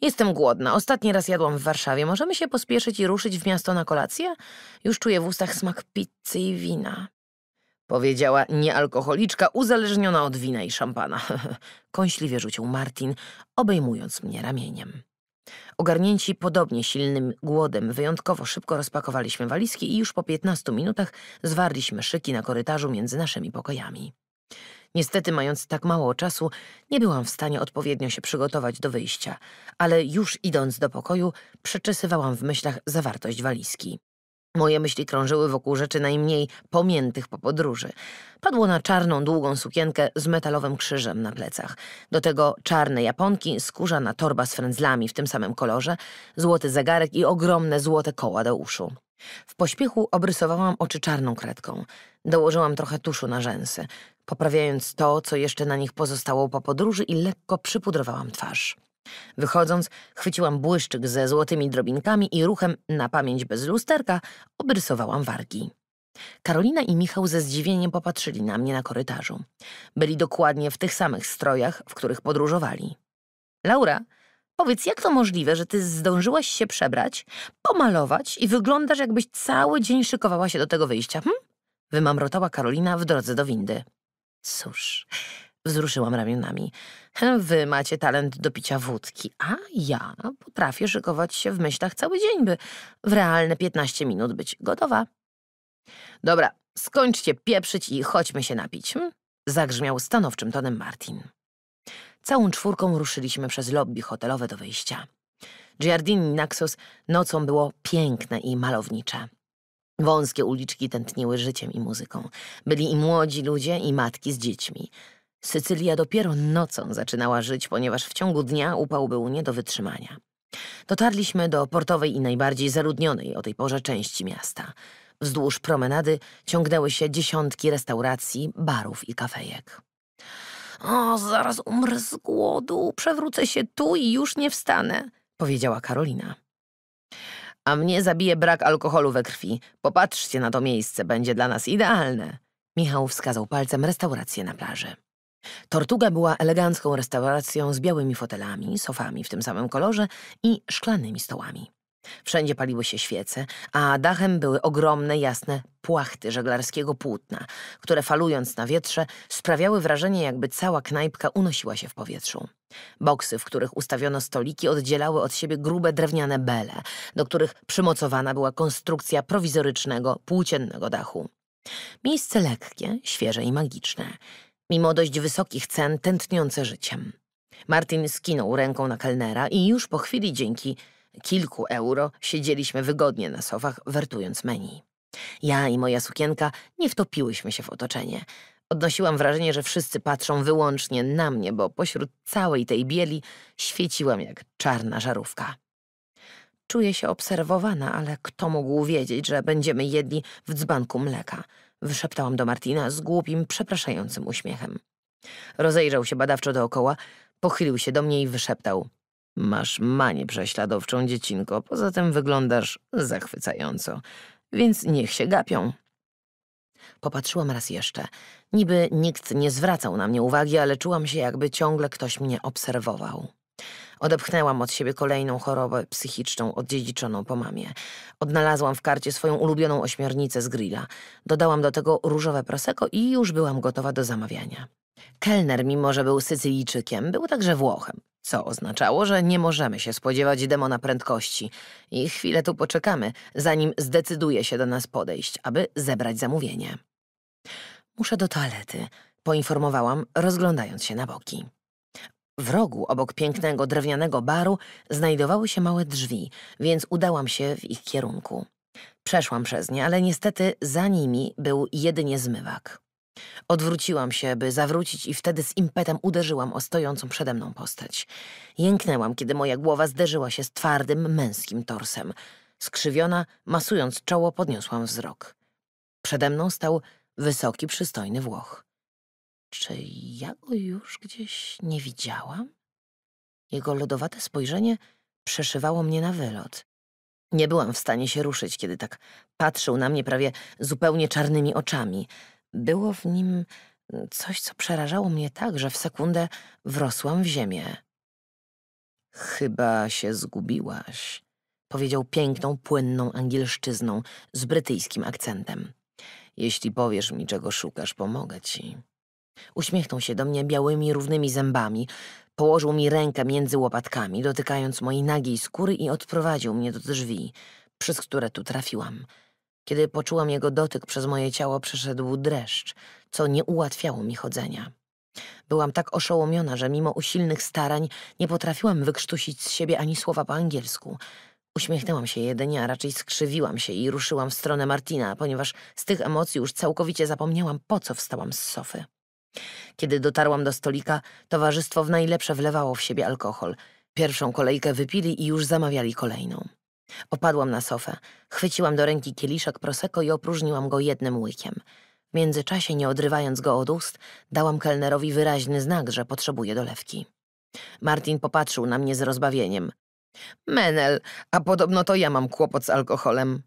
Jestem głodna. Ostatni raz jadłam w Warszawie. Możemy się pospieszyć i ruszyć w miasto na kolację? Już czuję w ustach smak pizzy i wina. Powiedziała niealkoholiczka uzależniona od wina i szampana. Kąśliwie rzucił Martin, obejmując mnie ramieniem. Ogarnięci podobnie silnym głodem, wyjątkowo szybko rozpakowaliśmy walizki i już po 15 minutach zwarliśmy szyki na korytarzu między naszymi pokojami. Niestety, mając tak mało czasu, nie byłam w stanie odpowiednio się przygotować do wyjścia, ale już idąc do pokoju, przeczesywałam w myślach zawartość walizki. Moje myśli krążyły wokół rzeczy najmniej pomiętych po podróży. Padło na czarną, długą sukienkę z metalowym krzyżem na plecach. Do tego czarne japonki, skórzana torba z frędzlami w tym samym kolorze, złoty zegarek i ogromne złote koła do uszu. W pośpiechu obrysowałam oczy czarną kredką. Dołożyłam trochę tuszu na rzęsy, poprawiając to, co jeszcze na nich pozostało po podróży i lekko przypudrowałam twarz. Wychodząc, chwyciłam błyszczyk ze złotymi drobinkami i ruchem na pamięć bez lusterka obrysowałam wargi. Karolina i Michał ze zdziwieniem popatrzyli na mnie na korytarzu. Byli dokładnie w tych samych strojach, w których podróżowali. Laura, Powiedz, jak to możliwe, że ty zdążyłaś się przebrać, pomalować i wyglądasz, jakbyś cały dzień szykowała się do tego wyjścia, hm? Wymamrotała Karolina w drodze do windy. Cóż, wzruszyłam ramionami. Hm, wy macie talent do picia wódki, a ja potrafię szykować się w myślach cały dzień, by w realne 15 minut być gotowa. Dobra, skończcie pieprzyć i chodźmy się napić, hm? zagrzmiał stanowczym tonem Martin. Całą czwórką ruszyliśmy przez lobby hotelowe do wyjścia. Giardini Naxos nocą było piękne i malownicze. Wąskie uliczki tętniły życiem i muzyką. Byli i młodzi ludzie, i matki z dziećmi. Sycylia dopiero nocą zaczynała żyć, ponieważ w ciągu dnia upał był nie do wytrzymania. Dotarliśmy do portowej i najbardziej zaludnionej o tej porze części miasta. Wzdłuż promenady ciągnęły się dziesiątki restauracji, barów i kafejek. O, zaraz umrę z głodu, przewrócę się tu i już nie wstanę, powiedziała Karolina. A mnie zabije brak alkoholu we krwi. Popatrzcie na to miejsce, będzie dla nas idealne. Michał wskazał palcem restaurację na plaży. Tortuga była elegancką restauracją z białymi fotelami, sofami w tym samym kolorze i szklanymi stołami. Wszędzie paliły się świece, a dachem były ogromne, jasne płachty żeglarskiego płótna, które falując na wietrze sprawiały wrażenie, jakby cała knajpka unosiła się w powietrzu. Boksy, w których ustawiono stoliki, oddzielały od siebie grube drewniane bele, do których przymocowana była konstrukcja prowizorycznego, płóciennego dachu. Miejsce lekkie, świeże i magiczne, mimo dość wysokich cen tętniące życiem. Martin skinął ręką na kelnera i już po chwili dzięki kilku euro siedzieliśmy wygodnie na sofach, wertując menu. Ja i moja sukienka nie wtopiłyśmy się w otoczenie. Odnosiłam wrażenie, że wszyscy patrzą wyłącznie na mnie, bo pośród całej tej bieli świeciłam jak czarna żarówka. Czuję się obserwowana, ale kto mógł wiedzieć, że będziemy jedli w dzbanku mleka? Wyszeptałam do Martina z głupim, przepraszającym uśmiechem. Rozejrzał się badawczo dookoła, pochylił się do mnie i wyszeptał. Masz manię prześladowczą, dziecinko, poza tym wyglądasz zachwycająco, więc niech się gapią. Popatrzyłam raz jeszcze. Niby nikt nie zwracał na mnie uwagi, ale czułam się, jakby ciągle ktoś mnie obserwował. Odepchnęłam od siebie kolejną chorobę psychiczną odziedziczoną po mamie. Odnalazłam w karcie swoją ulubioną ośmiornicę z grilla. Dodałam do tego różowe prosecco i już byłam gotowa do zamawiania. Kelner, mimo że był Sycylijczykiem, był także Włochem co oznaczało, że nie możemy się spodziewać demona prędkości i chwilę tu poczekamy, zanim zdecyduje się do nas podejść, aby zebrać zamówienie. Muszę do toalety, poinformowałam, rozglądając się na boki. W rogu obok pięknego drewnianego baru znajdowały się małe drzwi, więc udałam się w ich kierunku. Przeszłam przez nie, ale niestety za nimi był jedynie zmywak. Odwróciłam się, by zawrócić i wtedy z impetem uderzyłam o stojącą przede mną postać. Jęknęłam, kiedy moja głowa zderzyła się z twardym, męskim torsem. Skrzywiona, masując czoło, podniosłam wzrok. Przede mną stał wysoki, przystojny Włoch. Czy ja go już gdzieś nie widziałam? Jego lodowate spojrzenie przeszywało mnie na wylot. Nie byłam w stanie się ruszyć, kiedy tak patrzył na mnie prawie zupełnie czarnymi oczami – było w nim mm, coś, co przerażało mnie tak, że w sekundę wrosłam w ziemię. Chyba się zgubiłaś, powiedział piękną, płynną angielszczyzną z brytyjskim akcentem. Jeśli powiesz mi, czego szukasz, pomogę ci. Uśmiechnął się do mnie białymi, równymi zębami, położył mi rękę między łopatkami, dotykając mojej nagiej skóry i odprowadził mnie do drzwi, przez które tu trafiłam. Kiedy poczułam jego dotyk przez moje ciało, przeszedł dreszcz, co nie ułatwiało mi chodzenia. Byłam tak oszołomiona, że mimo usilnych starań nie potrafiłam wykrztusić z siebie ani słowa po angielsku. Uśmiechnęłam się jedynie, a raczej skrzywiłam się i ruszyłam w stronę Martina, ponieważ z tych emocji już całkowicie zapomniałam, po co wstałam z sofy. Kiedy dotarłam do stolika, towarzystwo w najlepsze wlewało w siebie alkohol. Pierwszą kolejkę wypili i już zamawiali kolejną. Opadłam na sofę, chwyciłam do ręki kieliszek proseko i opróżniłam go jednym łykiem. W międzyczasie, nie odrywając go od ust, dałam kelnerowi wyraźny znak, że potrzebuje dolewki. Martin popatrzył na mnie z rozbawieniem. Menel, a podobno to ja mam kłopot z alkoholem.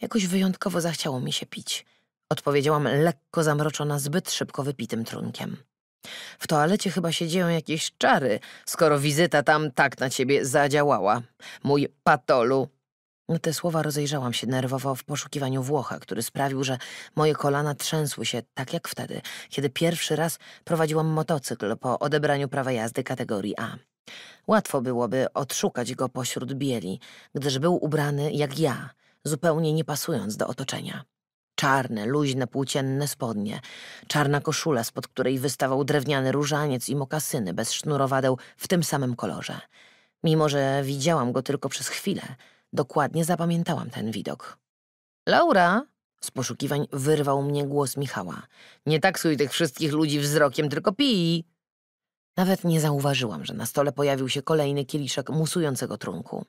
Jakoś wyjątkowo zachciało mi się pić. Odpowiedziałam lekko zamroczona zbyt szybko wypitym trunkiem. W toalecie chyba się dzieją jakieś czary, skoro wizyta tam tak na ciebie zadziałała. Mój patolu. Na te słowa rozejrzałam się nerwowo w poszukiwaniu Włocha, który sprawił, że moje kolana trzęsły się tak jak wtedy, kiedy pierwszy raz prowadziłam motocykl po odebraniu prawa jazdy kategorii A. Łatwo byłoby odszukać go pośród bieli, gdyż był ubrany jak ja, zupełnie nie pasując do otoczenia. Czarne, luźne, płócienne spodnie, czarna koszula, spod której wystawał drewniany różaniec i mokasyny bez sznurowadeł w tym samym kolorze. Mimo, że widziałam go tylko przez chwilę, dokładnie zapamiętałam ten widok. Laura! Z poszukiwań wyrwał mnie głos Michała. Nie taksuj tych wszystkich ludzi wzrokiem, tylko pij! Nawet nie zauważyłam, że na stole pojawił się kolejny kieliszek musującego trunku.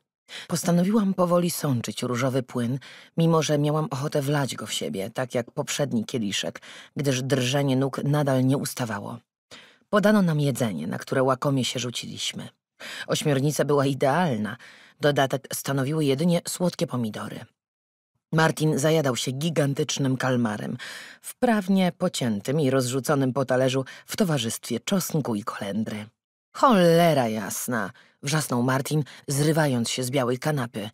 Postanowiłam powoli sączyć różowy płyn, mimo że miałam ochotę wlać go w siebie, tak jak poprzedni kieliszek, gdyż drżenie nóg nadal nie ustawało. Podano nam jedzenie, na które łakomie się rzuciliśmy. Ośmiornica była idealna, dodatek stanowiły jedynie słodkie pomidory. Martin zajadał się gigantycznym kalmarem, wprawnie pociętym i rozrzuconym po talerzu w towarzystwie czosnku i kolendry. Cholera jasna! wrzasnął Martin, zrywając się z białej kanapy.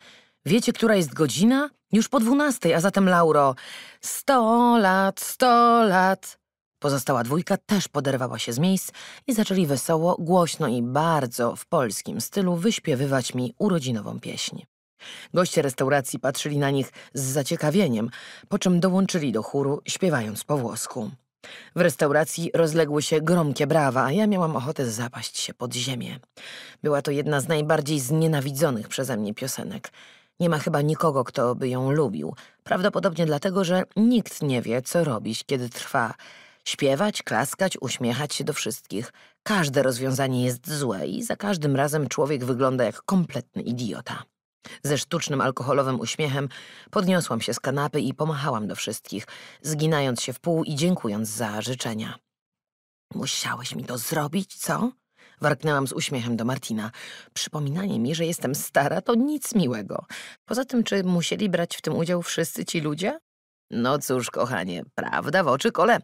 Wiecie, która jest godzina? Już po dwunastej, a zatem Lauro. Sto lat, sto lat. Pozostała dwójka też poderwała się z miejsc i zaczęli wesoło, głośno i bardzo w polskim stylu wyśpiewywać mi urodzinową pieśń. Goście restauracji patrzyli na nich z zaciekawieniem, po czym dołączyli do chóru, śpiewając po włosku. W restauracji rozległy się gromkie brawa, a ja miałam ochotę zapaść się pod ziemię. Była to jedna z najbardziej znienawidzonych przeze mnie piosenek. Nie ma chyba nikogo, kto by ją lubił. Prawdopodobnie dlatego, że nikt nie wie, co robić, kiedy trwa. Śpiewać, klaskać, uśmiechać się do wszystkich. Każde rozwiązanie jest złe i za każdym razem człowiek wygląda jak kompletny idiota. Ze sztucznym alkoholowym uśmiechem podniosłam się z kanapy i pomachałam do wszystkich, zginając się w pół i dziękując za życzenia. Musiałeś mi to zrobić, co? Warknęłam z uśmiechem do Martina. Przypominanie mi, że jestem stara, to nic miłego. Poza tym, czy musieli brać w tym udział wszyscy ci ludzie? No cóż, kochanie, prawda w oczy kole.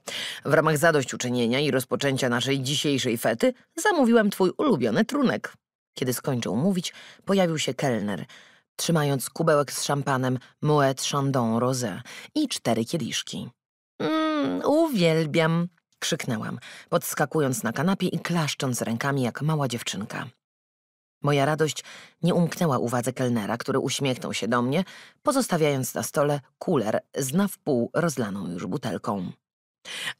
W ramach zadośćuczynienia i rozpoczęcia naszej dzisiejszej fety zamówiłam twój ulubiony trunek. Kiedy skończył mówić, pojawił się kelner, trzymając kubełek z szampanem Moet Chandon Rosé i cztery kieliszki. Mm, uwielbiam! krzyknęłam, podskakując na kanapie i klaszcząc rękami jak mała dziewczynka. Moja radość nie umknęła uwadze kelnera, który uśmiechnął się do mnie, pozostawiając na stole kuler z na wpół rozlaną już butelką.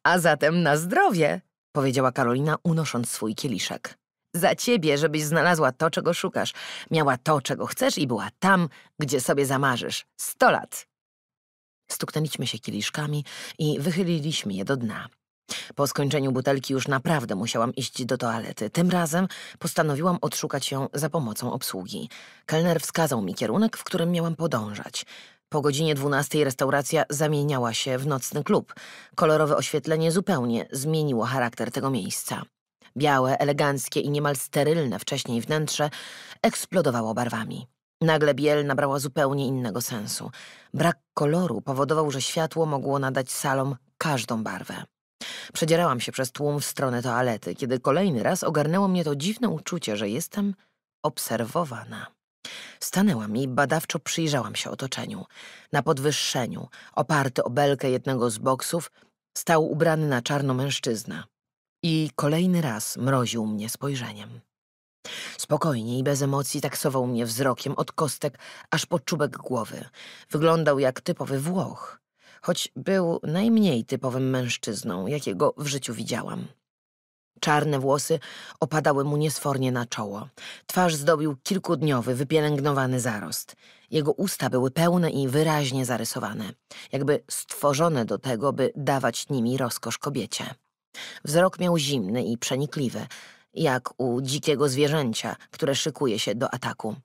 A zatem na zdrowie, powiedziała Karolina, unosząc swój kieliszek za ciebie, żebyś znalazła to, czego szukasz, miała to, czego chcesz i była tam, gdzie sobie zamarzysz. Sto lat! Stuknęliśmy się kieliszkami i wychyliliśmy je do dna. Po skończeniu butelki już naprawdę musiałam iść do toalety. Tym razem postanowiłam odszukać ją za pomocą obsługi. Kelner wskazał mi kierunek, w którym miałam podążać. Po godzinie dwunastej restauracja zamieniała się w nocny klub. Kolorowe oświetlenie zupełnie zmieniło charakter tego miejsca. Białe, eleganckie i niemal sterylne wcześniej wnętrze eksplodowało barwami. Nagle biel nabrała zupełnie innego sensu. Brak koloru powodował, że światło mogło nadać salom każdą barwę. Przedzierałam się przez tłum w stronę toalety, kiedy kolejny raz ogarnęło mnie to dziwne uczucie, że jestem obserwowana. Stanęłam i badawczo przyjrzałam się otoczeniu. Na podwyższeniu, oparty o belkę jednego z boksów, stał ubrany na czarno mężczyzna. I kolejny raz mroził mnie spojrzeniem. Spokojnie i bez emocji taksował mnie wzrokiem od kostek aż po czubek głowy. Wyglądał jak typowy Włoch, choć był najmniej typowym mężczyzną, jakiego w życiu widziałam. Czarne włosy opadały mu niesfornie na czoło. Twarz zdobił kilkudniowy, wypielęgnowany zarost. Jego usta były pełne i wyraźnie zarysowane, jakby stworzone do tego, by dawać nimi rozkosz kobiecie. Wzrok miał zimny i przenikliwy, jak u dzikiego zwierzęcia, które szykuje się do ataku.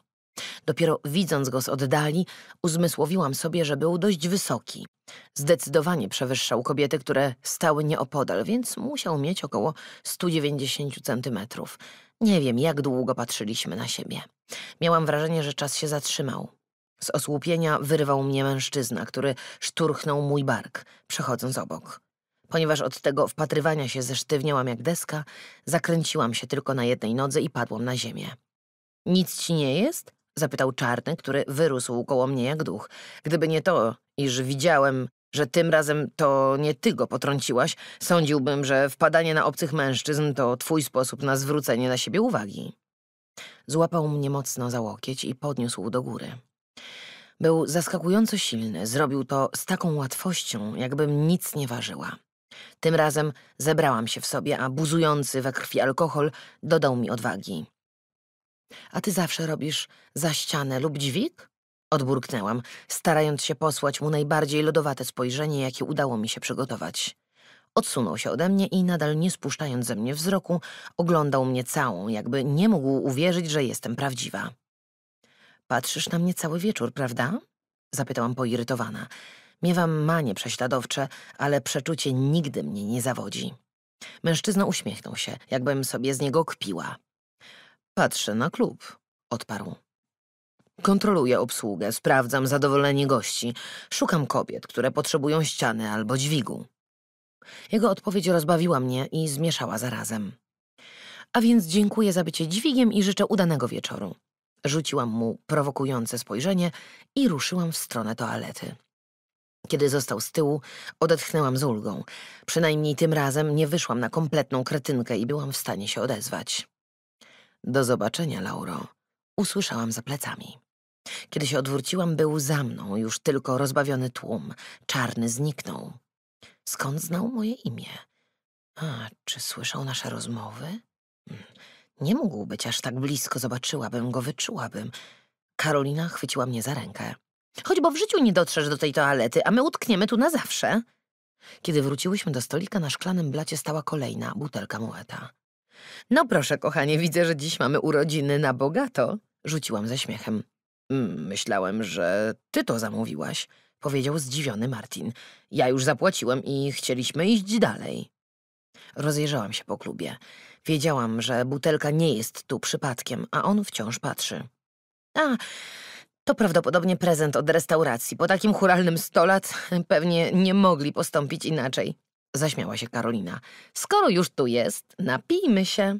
Dopiero widząc go z oddali, uzmysłowiłam sobie, że był dość wysoki. Zdecydowanie przewyższał kobiety, które stały nieopodal, więc musiał mieć około 190 centymetrów. Nie wiem, jak długo patrzyliśmy na siebie. Miałam wrażenie, że czas się zatrzymał. Z osłupienia wyrwał mnie mężczyzna, który szturchnął mój bark, przechodząc obok. Ponieważ od tego wpatrywania się zesztywniałam jak deska, zakręciłam się tylko na jednej nodze i padłam na ziemię. Nic ci nie jest? zapytał czarny, który wyrósł koło mnie jak duch. Gdyby nie to, iż widziałem, że tym razem to nie ty go potrąciłaś, sądziłbym, że wpadanie na obcych mężczyzn to twój sposób na zwrócenie na siebie uwagi. Złapał mnie mocno za łokieć i podniósł do góry. Był zaskakująco silny, zrobił to z taką łatwością, jakbym nic nie ważyła. Tym razem zebrałam się w sobie, a buzujący we krwi alkohol dodał mi odwagi. A ty zawsze robisz za ścianę lub dźwig? Odburknęłam, starając się posłać mu najbardziej lodowate spojrzenie, jakie udało mi się przygotować. Odsunął się ode mnie i nadal nie spuszczając ze mnie wzroku, oglądał mnie całą, jakby nie mógł uwierzyć, że jestem prawdziwa. Patrzysz na mnie cały wieczór, prawda? Zapytałam poirytowana. Miewam manie prześladowcze, ale przeczucie nigdy mnie nie zawodzi. Mężczyzna uśmiechnął się, jakbym sobie z niego kpiła. Patrzę na klub, odparł. Kontroluję obsługę, sprawdzam zadowolenie gości, szukam kobiet, które potrzebują ściany albo dźwigu. Jego odpowiedź rozbawiła mnie i zmieszała zarazem. A więc dziękuję za bycie dźwigiem i życzę udanego wieczoru. Rzuciłam mu prowokujące spojrzenie i ruszyłam w stronę toalety. Kiedy został z tyłu, odetchnęłam z ulgą. Przynajmniej tym razem nie wyszłam na kompletną kretynkę i byłam w stanie się odezwać. Do zobaczenia, Lauro. Usłyszałam za plecami. Kiedy się odwróciłam, był za mną już tylko rozbawiony tłum. Czarny zniknął. Skąd znał moje imię? A, czy słyszał nasze rozmowy? Hmm, nie mógł być aż tak blisko, zobaczyłabym go, wyczułabym. Karolina chwyciła mnie za rękę. Choć bo w życiu nie dotrzesz do tej toalety, a my utkniemy tu na zawsze. Kiedy wróciłyśmy do stolika, na szklanym blacie stała kolejna butelka mueta. No proszę, kochanie, widzę, że dziś mamy urodziny na bogato, rzuciłam ze śmiechem. Mm, myślałem, że ty to zamówiłaś, powiedział zdziwiony Martin. Ja już zapłaciłem i chcieliśmy iść dalej. Rozejrzałam się po klubie. Wiedziałam, że butelka nie jest tu przypadkiem, a on wciąż patrzy. A, to prawdopodobnie prezent od restauracji. Po takim churalnym stolat pewnie nie mogli postąpić inaczej. Zaśmiała się Karolina. Skoro już tu jest, napijmy się.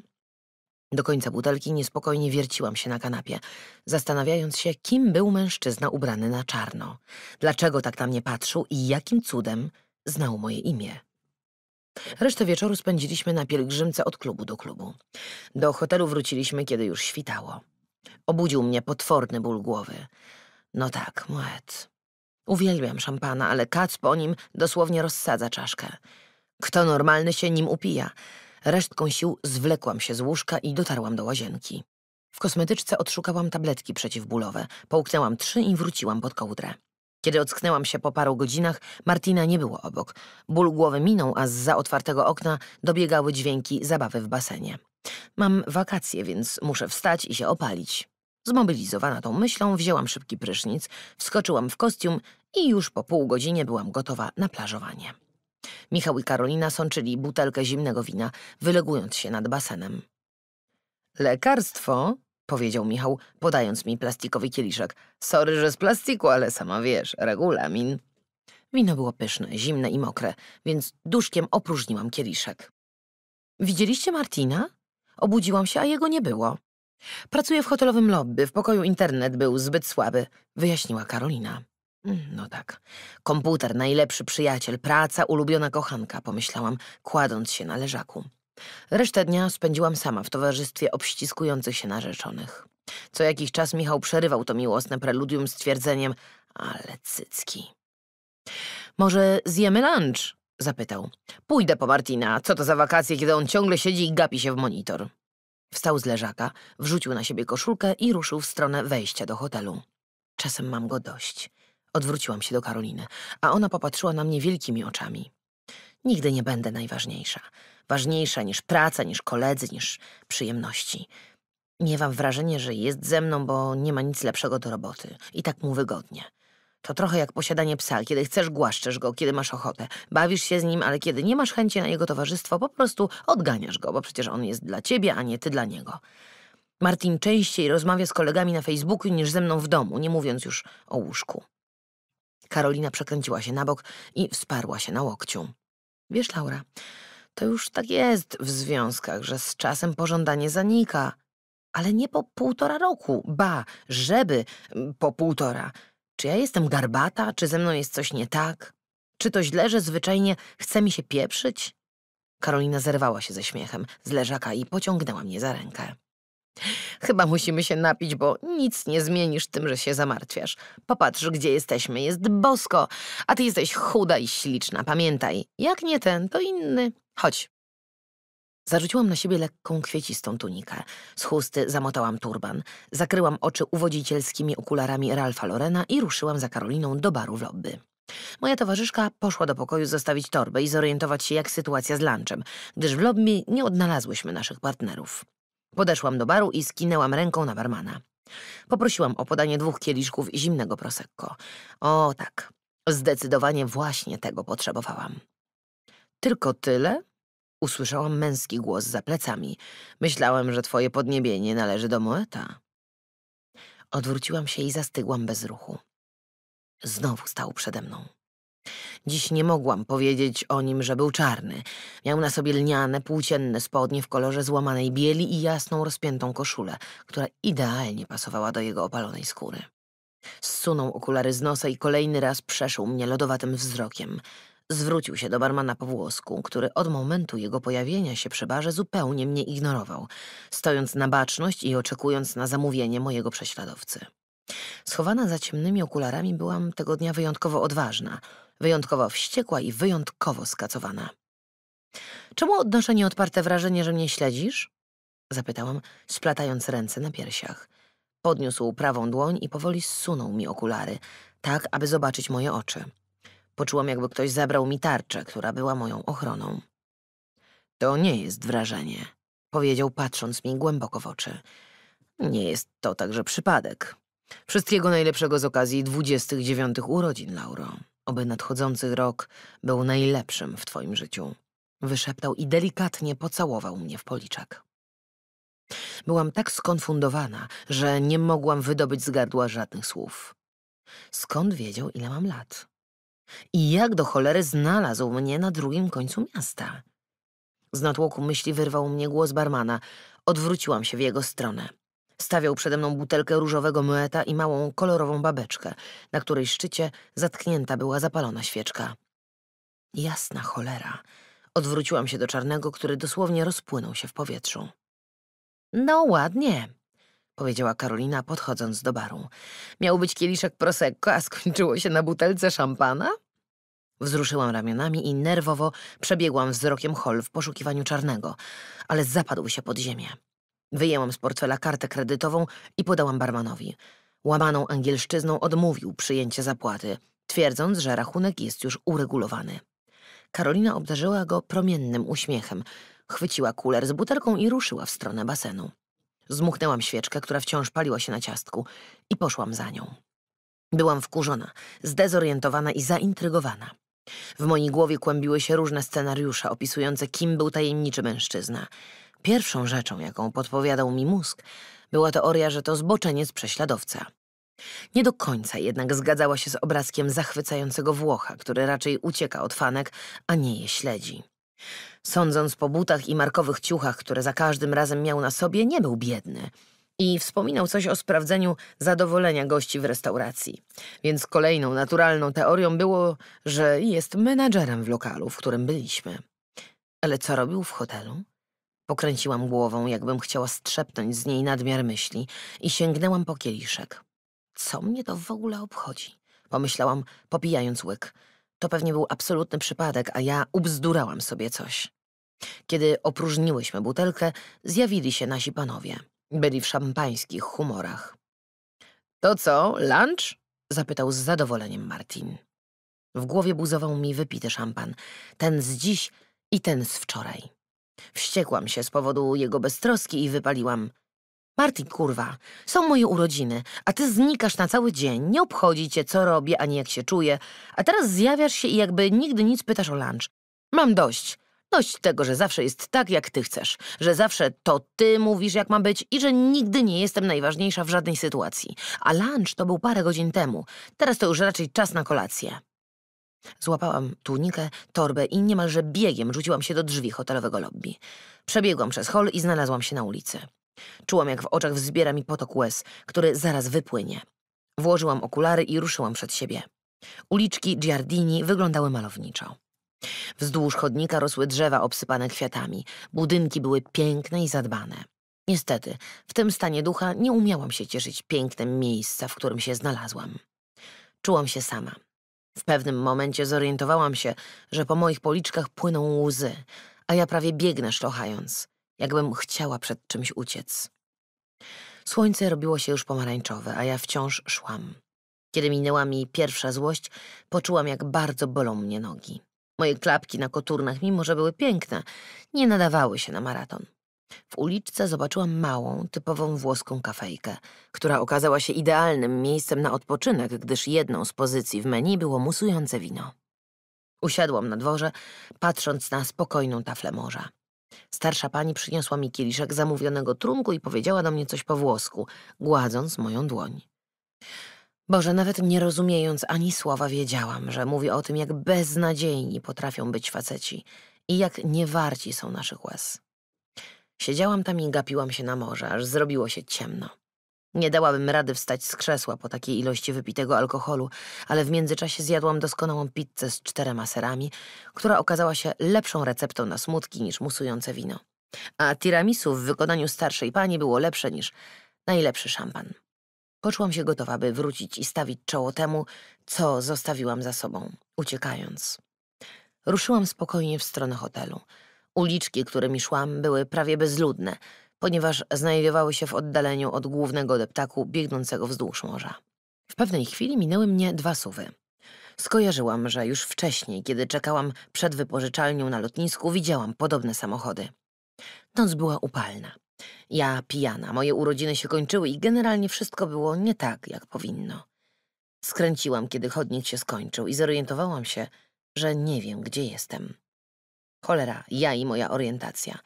Do końca butelki niespokojnie wierciłam się na kanapie, zastanawiając się, kim był mężczyzna ubrany na czarno, dlaczego tak na mnie patrzył i jakim cudem znał moje imię. Resztę wieczoru spędziliśmy na pielgrzymce od klubu do klubu. Do hotelu wróciliśmy, kiedy już świtało. Obudził mnie potworny ból głowy. No tak, muet. Uwielbiam szampana, ale kac po nim dosłownie rozsadza czaszkę. Kto normalny się nim upija? Resztką sił zwlekłam się z łóżka i dotarłam do łazienki. W kosmetyczce odszukałam tabletki przeciwbólowe, połknęłam trzy i wróciłam pod kołdrę. Kiedy ocknęłam się po paru godzinach, Martina nie było obok. Ból głowy minął, a z za otwartego okna dobiegały dźwięki zabawy w basenie. Mam wakacje, więc muszę wstać i się opalić. Zmobilizowana tą myślą wzięłam szybki prysznic, wskoczyłam w kostium i już po pół godzinie byłam gotowa na plażowanie. Michał i Karolina sączyli butelkę zimnego wina, wylegując się nad basenem. Lekarstwo, powiedział Michał, podając mi plastikowy kieliszek. Sorry, że z plastiku, ale sama wiesz, regulamin. Wino było pyszne, zimne i mokre, więc duszkiem opróżniłam kieliszek. Widzieliście Martina? Obudziłam się, a jego nie było. Pracuję w hotelowym lobby, w pokoju internet był zbyt słaby, wyjaśniła Karolina. Mm, no tak. Komputer, najlepszy przyjaciel, praca, ulubiona kochanka, pomyślałam, kładąc się na leżaku. Resztę dnia spędziłam sama w towarzystwie obściskujących się narzeczonych. Co jakiś czas Michał przerywał to miłosne preludium stwierdzeniem ale cycki. Może zjemy lunch? Zapytał. Pójdę po Martina. Co to za wakacje, kiedy on ciągle siedzi i gapi się w monitor? Wstał z leżaka, wrzucił na siebie koszulkę i ruszył w stronę wejścia do hotelu. Czasem mam go dość. Odwróciłam się do Karoliny, a ona popatrzyła na mnie wielkimi oczami. Nigdy nie będę najważniejsza. Ważniejsza niż praca, niż koledzy, niż przyjemności. Miewam wrażenie, że jest ze mną, bo nie ma nic lepszego do roboty. I tak mu wygodnie. To trochę jak posiadanie psa. Kiedy chcesz, głaszczesz go, kiedy masz ochotę. Bawisz się z nim, ale kiedy nie masz chęci na jego towarzystwo, po prostu odganiasz go, bo przecież on jest dla ciebie, a nie ty dla niego. Martin częściej rozmawia z kolegami na Facebooku niż ze mną w domu, nie mówiąc już o łóżku. Karolina przekręciła się na bok i wsparła się na łokciu. Wiesz, Laura, to już tak jest w związkach, że z czasem pożądanie zanika. Ale nie po półtora roku, ba, żeby po półtora. Czy ja jestem garbata? Czy ze mną jest coś nie tak? Czy to źle, że zwyczajnie chce mi się pieprzyć? Karolina zerwała się ze śmiechem z leżaka i pociągnęła mnie za rękę. Chyba musimy się napić, bo nic nie zmienisz tym, że się zamartwiasz. Popatrz, gdzie jesteśmy. Jest bosko, a ty jesteś chuda i śliczna. Pamiętaj, jak nie ten, to inny. Chodź, Zarzuciłam na siebie lekką kwiecistą tunikę. Z chusty zamotałam turban. Zakryłam oczy uwodzicielskimi okularami Ralfa Lorena i ruszyłam za Karoliną do baru w lobby. Moja towarzyszka poszła do pokoju zostawić torbę i zorientować się, jak sytuacja z lunchem, gdyż w lobby nie odnalazłyśmy naszych partnerów. Podeszłam do baru i skinęłam ręką na barmana. Poprosiłam o podanie dwóch kieliszków zimnego prosecco. O tak, zdecydowanie właśnie tego potrzebowałam. Tylko tyle? Usłyszałam męski głos za plecami. Myślałem, że twoje podniebienie należy do Moeta. Odwróciłam się i zastygłam bez ruchu. Znowu stał przede mną. Dziś nie mogłam powiedzieć o nim, że był czarny. Miał na sobie lniane, płócienne spodnie w kolorze złamanej bieli i jasną, rozpiętą koszulę, która idealnie pasowała do jego opalonej skóry. Zsunął okulary z nosa i kolejny raz przeszył mnie lodowatym wzrokiem. Zwrócił się do barmana po włosku, który od momentu jego pojawienia się przy barze zupełnie mnie ignorował, stojąc na baczność i oczekując na zamówienie mojego prześladowcy. Schowana za ciemnymi okularami byłam tego dnia wyjątkowo odważna, wyjątkowo wściekła i wyjątkowo skacowana. Czemu odnoszę nieodparte wrażenie, że mnie śledzisz? Zapytałam, splatając ręce na piersiach. Podniósł prawą dłoń i powoli zsunął mi okulary, tak aby zobaczyć moje oczy. Poczułam, jakby ktoś zabrał mi tarczę, która była moją ochroną. To nie jest wrażenie, powiedział, patrząc mi głęboko w oczy. Nie jest to także przypadek. Wszystkiego najlepszego z okazji dwudziestych dziewiątych urodzin, Lauro. Oby nadchodzący rok był najlepszym w twoim życiu. Wyszeptał i delikatnie pocałował mnie w policzek. Byłam tak skonfundowana, że nie mogłam wydobyć z gardła żadnych słów. Skąd wiedział, ile mam lat? I jak do cholery znalazł mnie na drugim końcu miasta? Z natłoku myśli wyrwał mnie głos barmana. Odwróciłam się w jego stronę. Stawiał przede mną butelkę różowego mueta i małą, kolorową babeczkę, na której szczycie zatknięta była zapalona świeczka. Jasna cholera. Odwróciłam się do czarnego, który dosłownie rozpłynął się w powietrzu. No ładnie, powiedziała Karolina, podchodząc do baru. Miał być kieliszek prosekko, a skończyło się na butelce szampana? Wzruszyłam ramionami i nerwowo przebiegłam wzrokiem hol w poszukiwaniu czarnego, ale zapadł się pod ziemię. Wyjęłam z portfela kartę kredytową i podałam barmanowi. Łamaną angielszczyzną odmówił przyjęcie zapłaty, twierdząc, że rachunek jest już uregulowany. Karolina obdarzyła go promiennym uśmiechem, chwyciła kuler z butelką i ruszyła w stronę basenu. Zmuchnęłam świeczkę, która wciąż paliła się na ciastku i poszłam za nią. Byłam wkurzona, zdezorientowana i zaintrygowana. W mojej głowie kłębiły się różne scenariusze opisujące, kim był tajemniczy mężczyzna. Pierwszą rzeczą, jaką podpowiadał mi mózg, była teoria, że to zboczeniec prześladowca. Nie do końca jednak zgadzała się z obrazkiem zachwycającego Włocha, który raczej ucieka od fanek, a nie je śledzi. Sądząc po butach i markowych ciuchach, które za każdym razem miał na sobie, nie był biedny. I wspominał coś o sprawdzeniu zadowolenia gości w restauracji. Więc kolejną naturalną teorią było, że jest menadżerem w lokalu, w którym byliśmy. Ale co robił w hotelu? Pokręciłam głową, jakbym chciała strzepnąć z niej nadmiar myśli i sięgnęłam po kieliszek. Co mnie to w ogóle obchodzi? Pomyślałam, popijając łyk. To pewnie był absolutny przypadek, a ja ubzdurałam sobie coś. Kiedy opróżniłyśmy butelkę, zjawili się nasi panowie. Byli w szampańskich humorach. To co, lunch? zapytał z zadowoleniem Martin. W głowie buzował mi wypity szampan, ten z dziś i ten z wczoraj. Wściekłam się z powodu jego beztroski i wypaliłam. Martin, kurwa, są moje urodziny, a ty znikasz na cały dzień, nie obchodzi cię, co robię, ani jak się czuję, a teraz zjawiasz się i jakby nigdy nic pytasz o lunch. Mam dość. Dość tego, że zawsze jest tak, jak ty chcesz, że zawsze to ty mówisz, jak ma być i że nigdy nie jestem najważniejsza w żadnej sytuacji. A lunch to był parę godzin temu, teraz to już raczej czas na kolację. Złapałam tunikę, torbę i niemalże biegiem rzuciłam się do drzwi hotelowego lobby. Przebiegłam przez hol i znalazłam się na ulicy. Czułam, jak w oczach wzbiera mi potok łez, który zaraz wypłynie. Włożyłam okulary i ruszyłam przed siebie. Uliczki Giardini wyglądały malowniczo. Wzdłuż chodnika rosły drzewa obsypane kwiatami. Budynki były piękne i zadbane. Niestety, w tym stanie ducha nie umiałam się cieszyć pięknem miejsca, w którym się znalazłam. Czułam się sama. W pewnym momencie zorientowałam się, że po moich policzkach płyną łzy, a ja prawie biegnę szlochając jakbym chciała przed czymś uciec. Słońce robiło się już pomarańczowe, a ja wciąż szłam. Kiedy minęła mi pierwsza złość, poczułam, jak bardzo bolą mnie nogi. Moje klapki na koturnach, mimo że były piękne, nie nadawały się na maraton. W uliczce zobaczyłam małą, typową włoską kafejkę, która okazała się idealnym miejscem na odpoczynek, gdyż jedną z pozycji w menu było musujące wino. Usiadłam na dworze, patrząc na spokojną taflę morza. Starsza pani przyniosła mi kieliszek zamówionego trunku i powiedziała do mnie coś po włosku, gładząc moją dłoń. Boże, nawet nie rozumiejąc ani słowa wiedziałam, że mówi o tym, jak beznadziejni potrafią być faceci i jak niewarci są naszych łez. Siedziałam tam i gapiłam się na morze, aż zrobiło się ciemno. Nie dałabym rady wstać z krzesła po takiej ilości wypitego alkoholu, ale w międzyczasie zjadłam doskonałą pizzę z czterema serami, która okazała się lepszą receptą na smutki niż musujące wino. A tiramisu w wykonaniu starszej pani było lepsze niż najlepszy szampan. Poczułam się gotowa, by wrócić i stawić czoło temu, co zostawiłam za sobą, uciekając. Ruszyłam spokojnie w stronę hotelu. Uliczki, którymi szłam, były prawie bezludne – ponieważ znajdowały się w oddaleniu od głównego deptaku biegnącego wzdłuż morza. W pewnej chwili minęły mnie dwa suwy. Skojarzyłam, że już wcześniej, kiedy czekałam przed wypożyczalnią na lotnisku, widziałam podobne samochody. Noc była upalna. Ja pijana, moje urodziny się kończyły i generalnie wszystko było nie tak, jak powinno. Skręciłam, kiedy chodnik się skończył i zorientowałam się, że nie wiem, gdzie jestem. Cholera, ja i moja orientacja –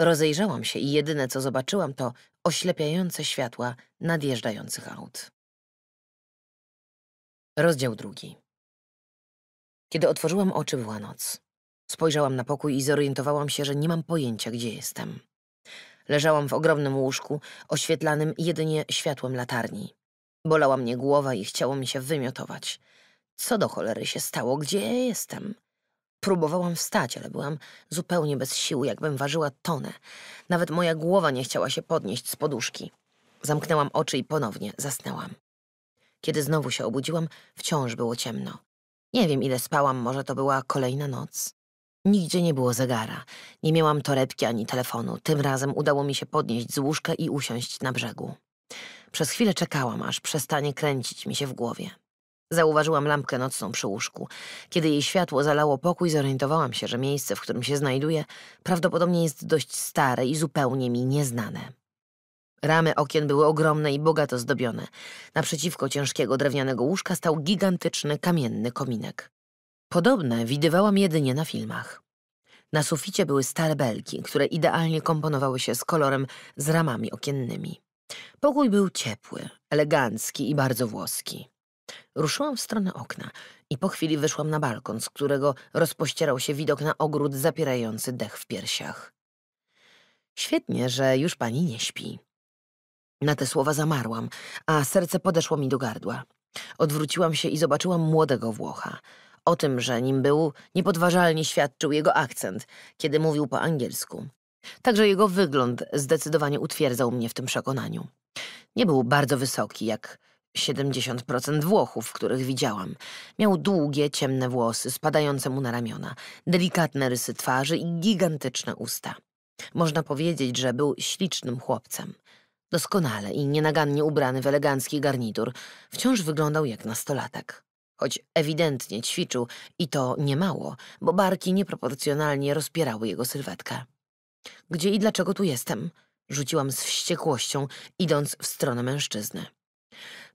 Rozejrzałam się i jedyne, co zobaczyłam, to oślepiające światła nadjeżdżających aut. Rozdział drugi. Kiedy otworzyłam oczy, była noc. Spojrzałam na pokój i zorientowałam się, że nie mam pojęcia, gdzie jestem. Leżałam w ogromnym łóżku, oświetlanym jedynie światłem latarni. Bolała mnie głowa i chciało mi się wymiotować. Co do cholery się stało? Gdzie ja jestem? Próbowałam wstać, ale byłam zupełnie bez siły, jakbym ważyła tonę. Nawet moja głowa nie chciała się podnieść z poduszki. Zamknęłam oczy i ponownie zasnęłam. Kiedy znowu się obudziłam, wciąż było ciemno. Nie wiem, ile spałam, może to była kolejna noc. Nigdzie nie było zegara. Nie miałam torebki ani telefonu. Tym razem udało mi się podnieść z łóżka i usiąść na brzegu. Przez chwilę czekałam, aż przestanie kręcić mi się w głowie. Zauważyłam lampkę nocną przy łóżku. Kiedy jej światło zalało pokój, zorientowałam się, że miejsce, w którym się znajduję, prawdopodobnie jest dość stare i zupełnie mi nieznane. Ramy okien były ogromne i bogato zdobione. Naprzeciwko ciężkiego drewnianego łóżka stał gigantyczny kamienny kominek. Podobne widywałam jedynie na filmach. Na suficie były stare belki, które idealnie komponowały się z kolorem z ramami okiennymi. Pokój był ciepły, elegancki i bardzo włoski. Ruszyłam w stronę okna i po chwili wyszłam na balkon, z którego rozpościerał się widok na ogród zapierający dech w piersiach. Świetnie, że już pani nie śpi. Na te słowa zamarłam, a serce podeszło mi do gardła. Odwróciłam się i zobaczyłam młodego Włocha. O tym, że nim był, niepodważalnie świadczył jego akcent, kiedy mówił po angielsku. Także jego wygląd zdecydowanie utwierdzał mnie w tym przekonaniu. Nie był bardzo wysoki, jak 70% Włochów, których widziałam. Miał długie, ciemne włosy spadające mu na ramiona, delikatne rysy twarzy i gigantyczne usta. Można powiedzieć, że był ślicznym chłopcem. Doskonale i nienagannie ubrany w elegancki garnitur, wciąż wyglądał jak nastolatek. Choć ewidentnie ćwiczył i to niemało, bo barki nieproporcjonalnie rozpierały jego sylwetkę. Gdzie i dlaczego tu jestem? Rzuciłam z wściekłością, idąc w stronę mężczyzny.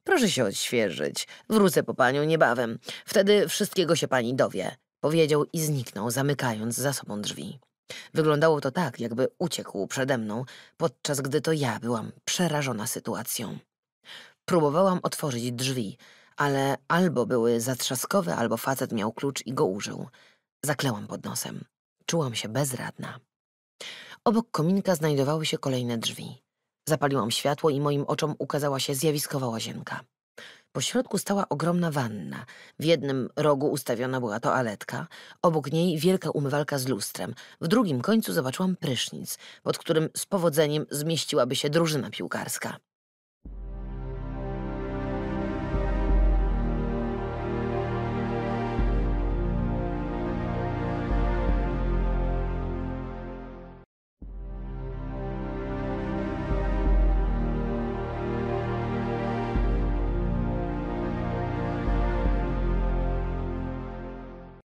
Proszę się odświeżyć. Wrócę po panią niebawem. Wtedy wszystkiego się pani dowie. Powiedział i zniknął, zamykając za sobą drzwi. Wyglądało to tak, jakby uciekł przede mną, podczas gdy to ja byłam przerażona sytuacją. Próbowałam otworzyć drzwi, ale albo były zatrzaskowe, albo facet miał klucz i go użył. Zaklełam pod nosem. Czułam się bezradna. Obok kominka znajdowały się kolejne drzwi. Zapaliłam światło i moim oczom ukazała się zjawiskowa łazienka. Po środku stała ogromna wanna. W jednym rogu ustawiona była toaletka, obok niej wielka umywalka z lustrem. W drugim końcu zobaczyłam prysznic, pod którym z powodzeniem zmieściłaby się drużyna piłkarska.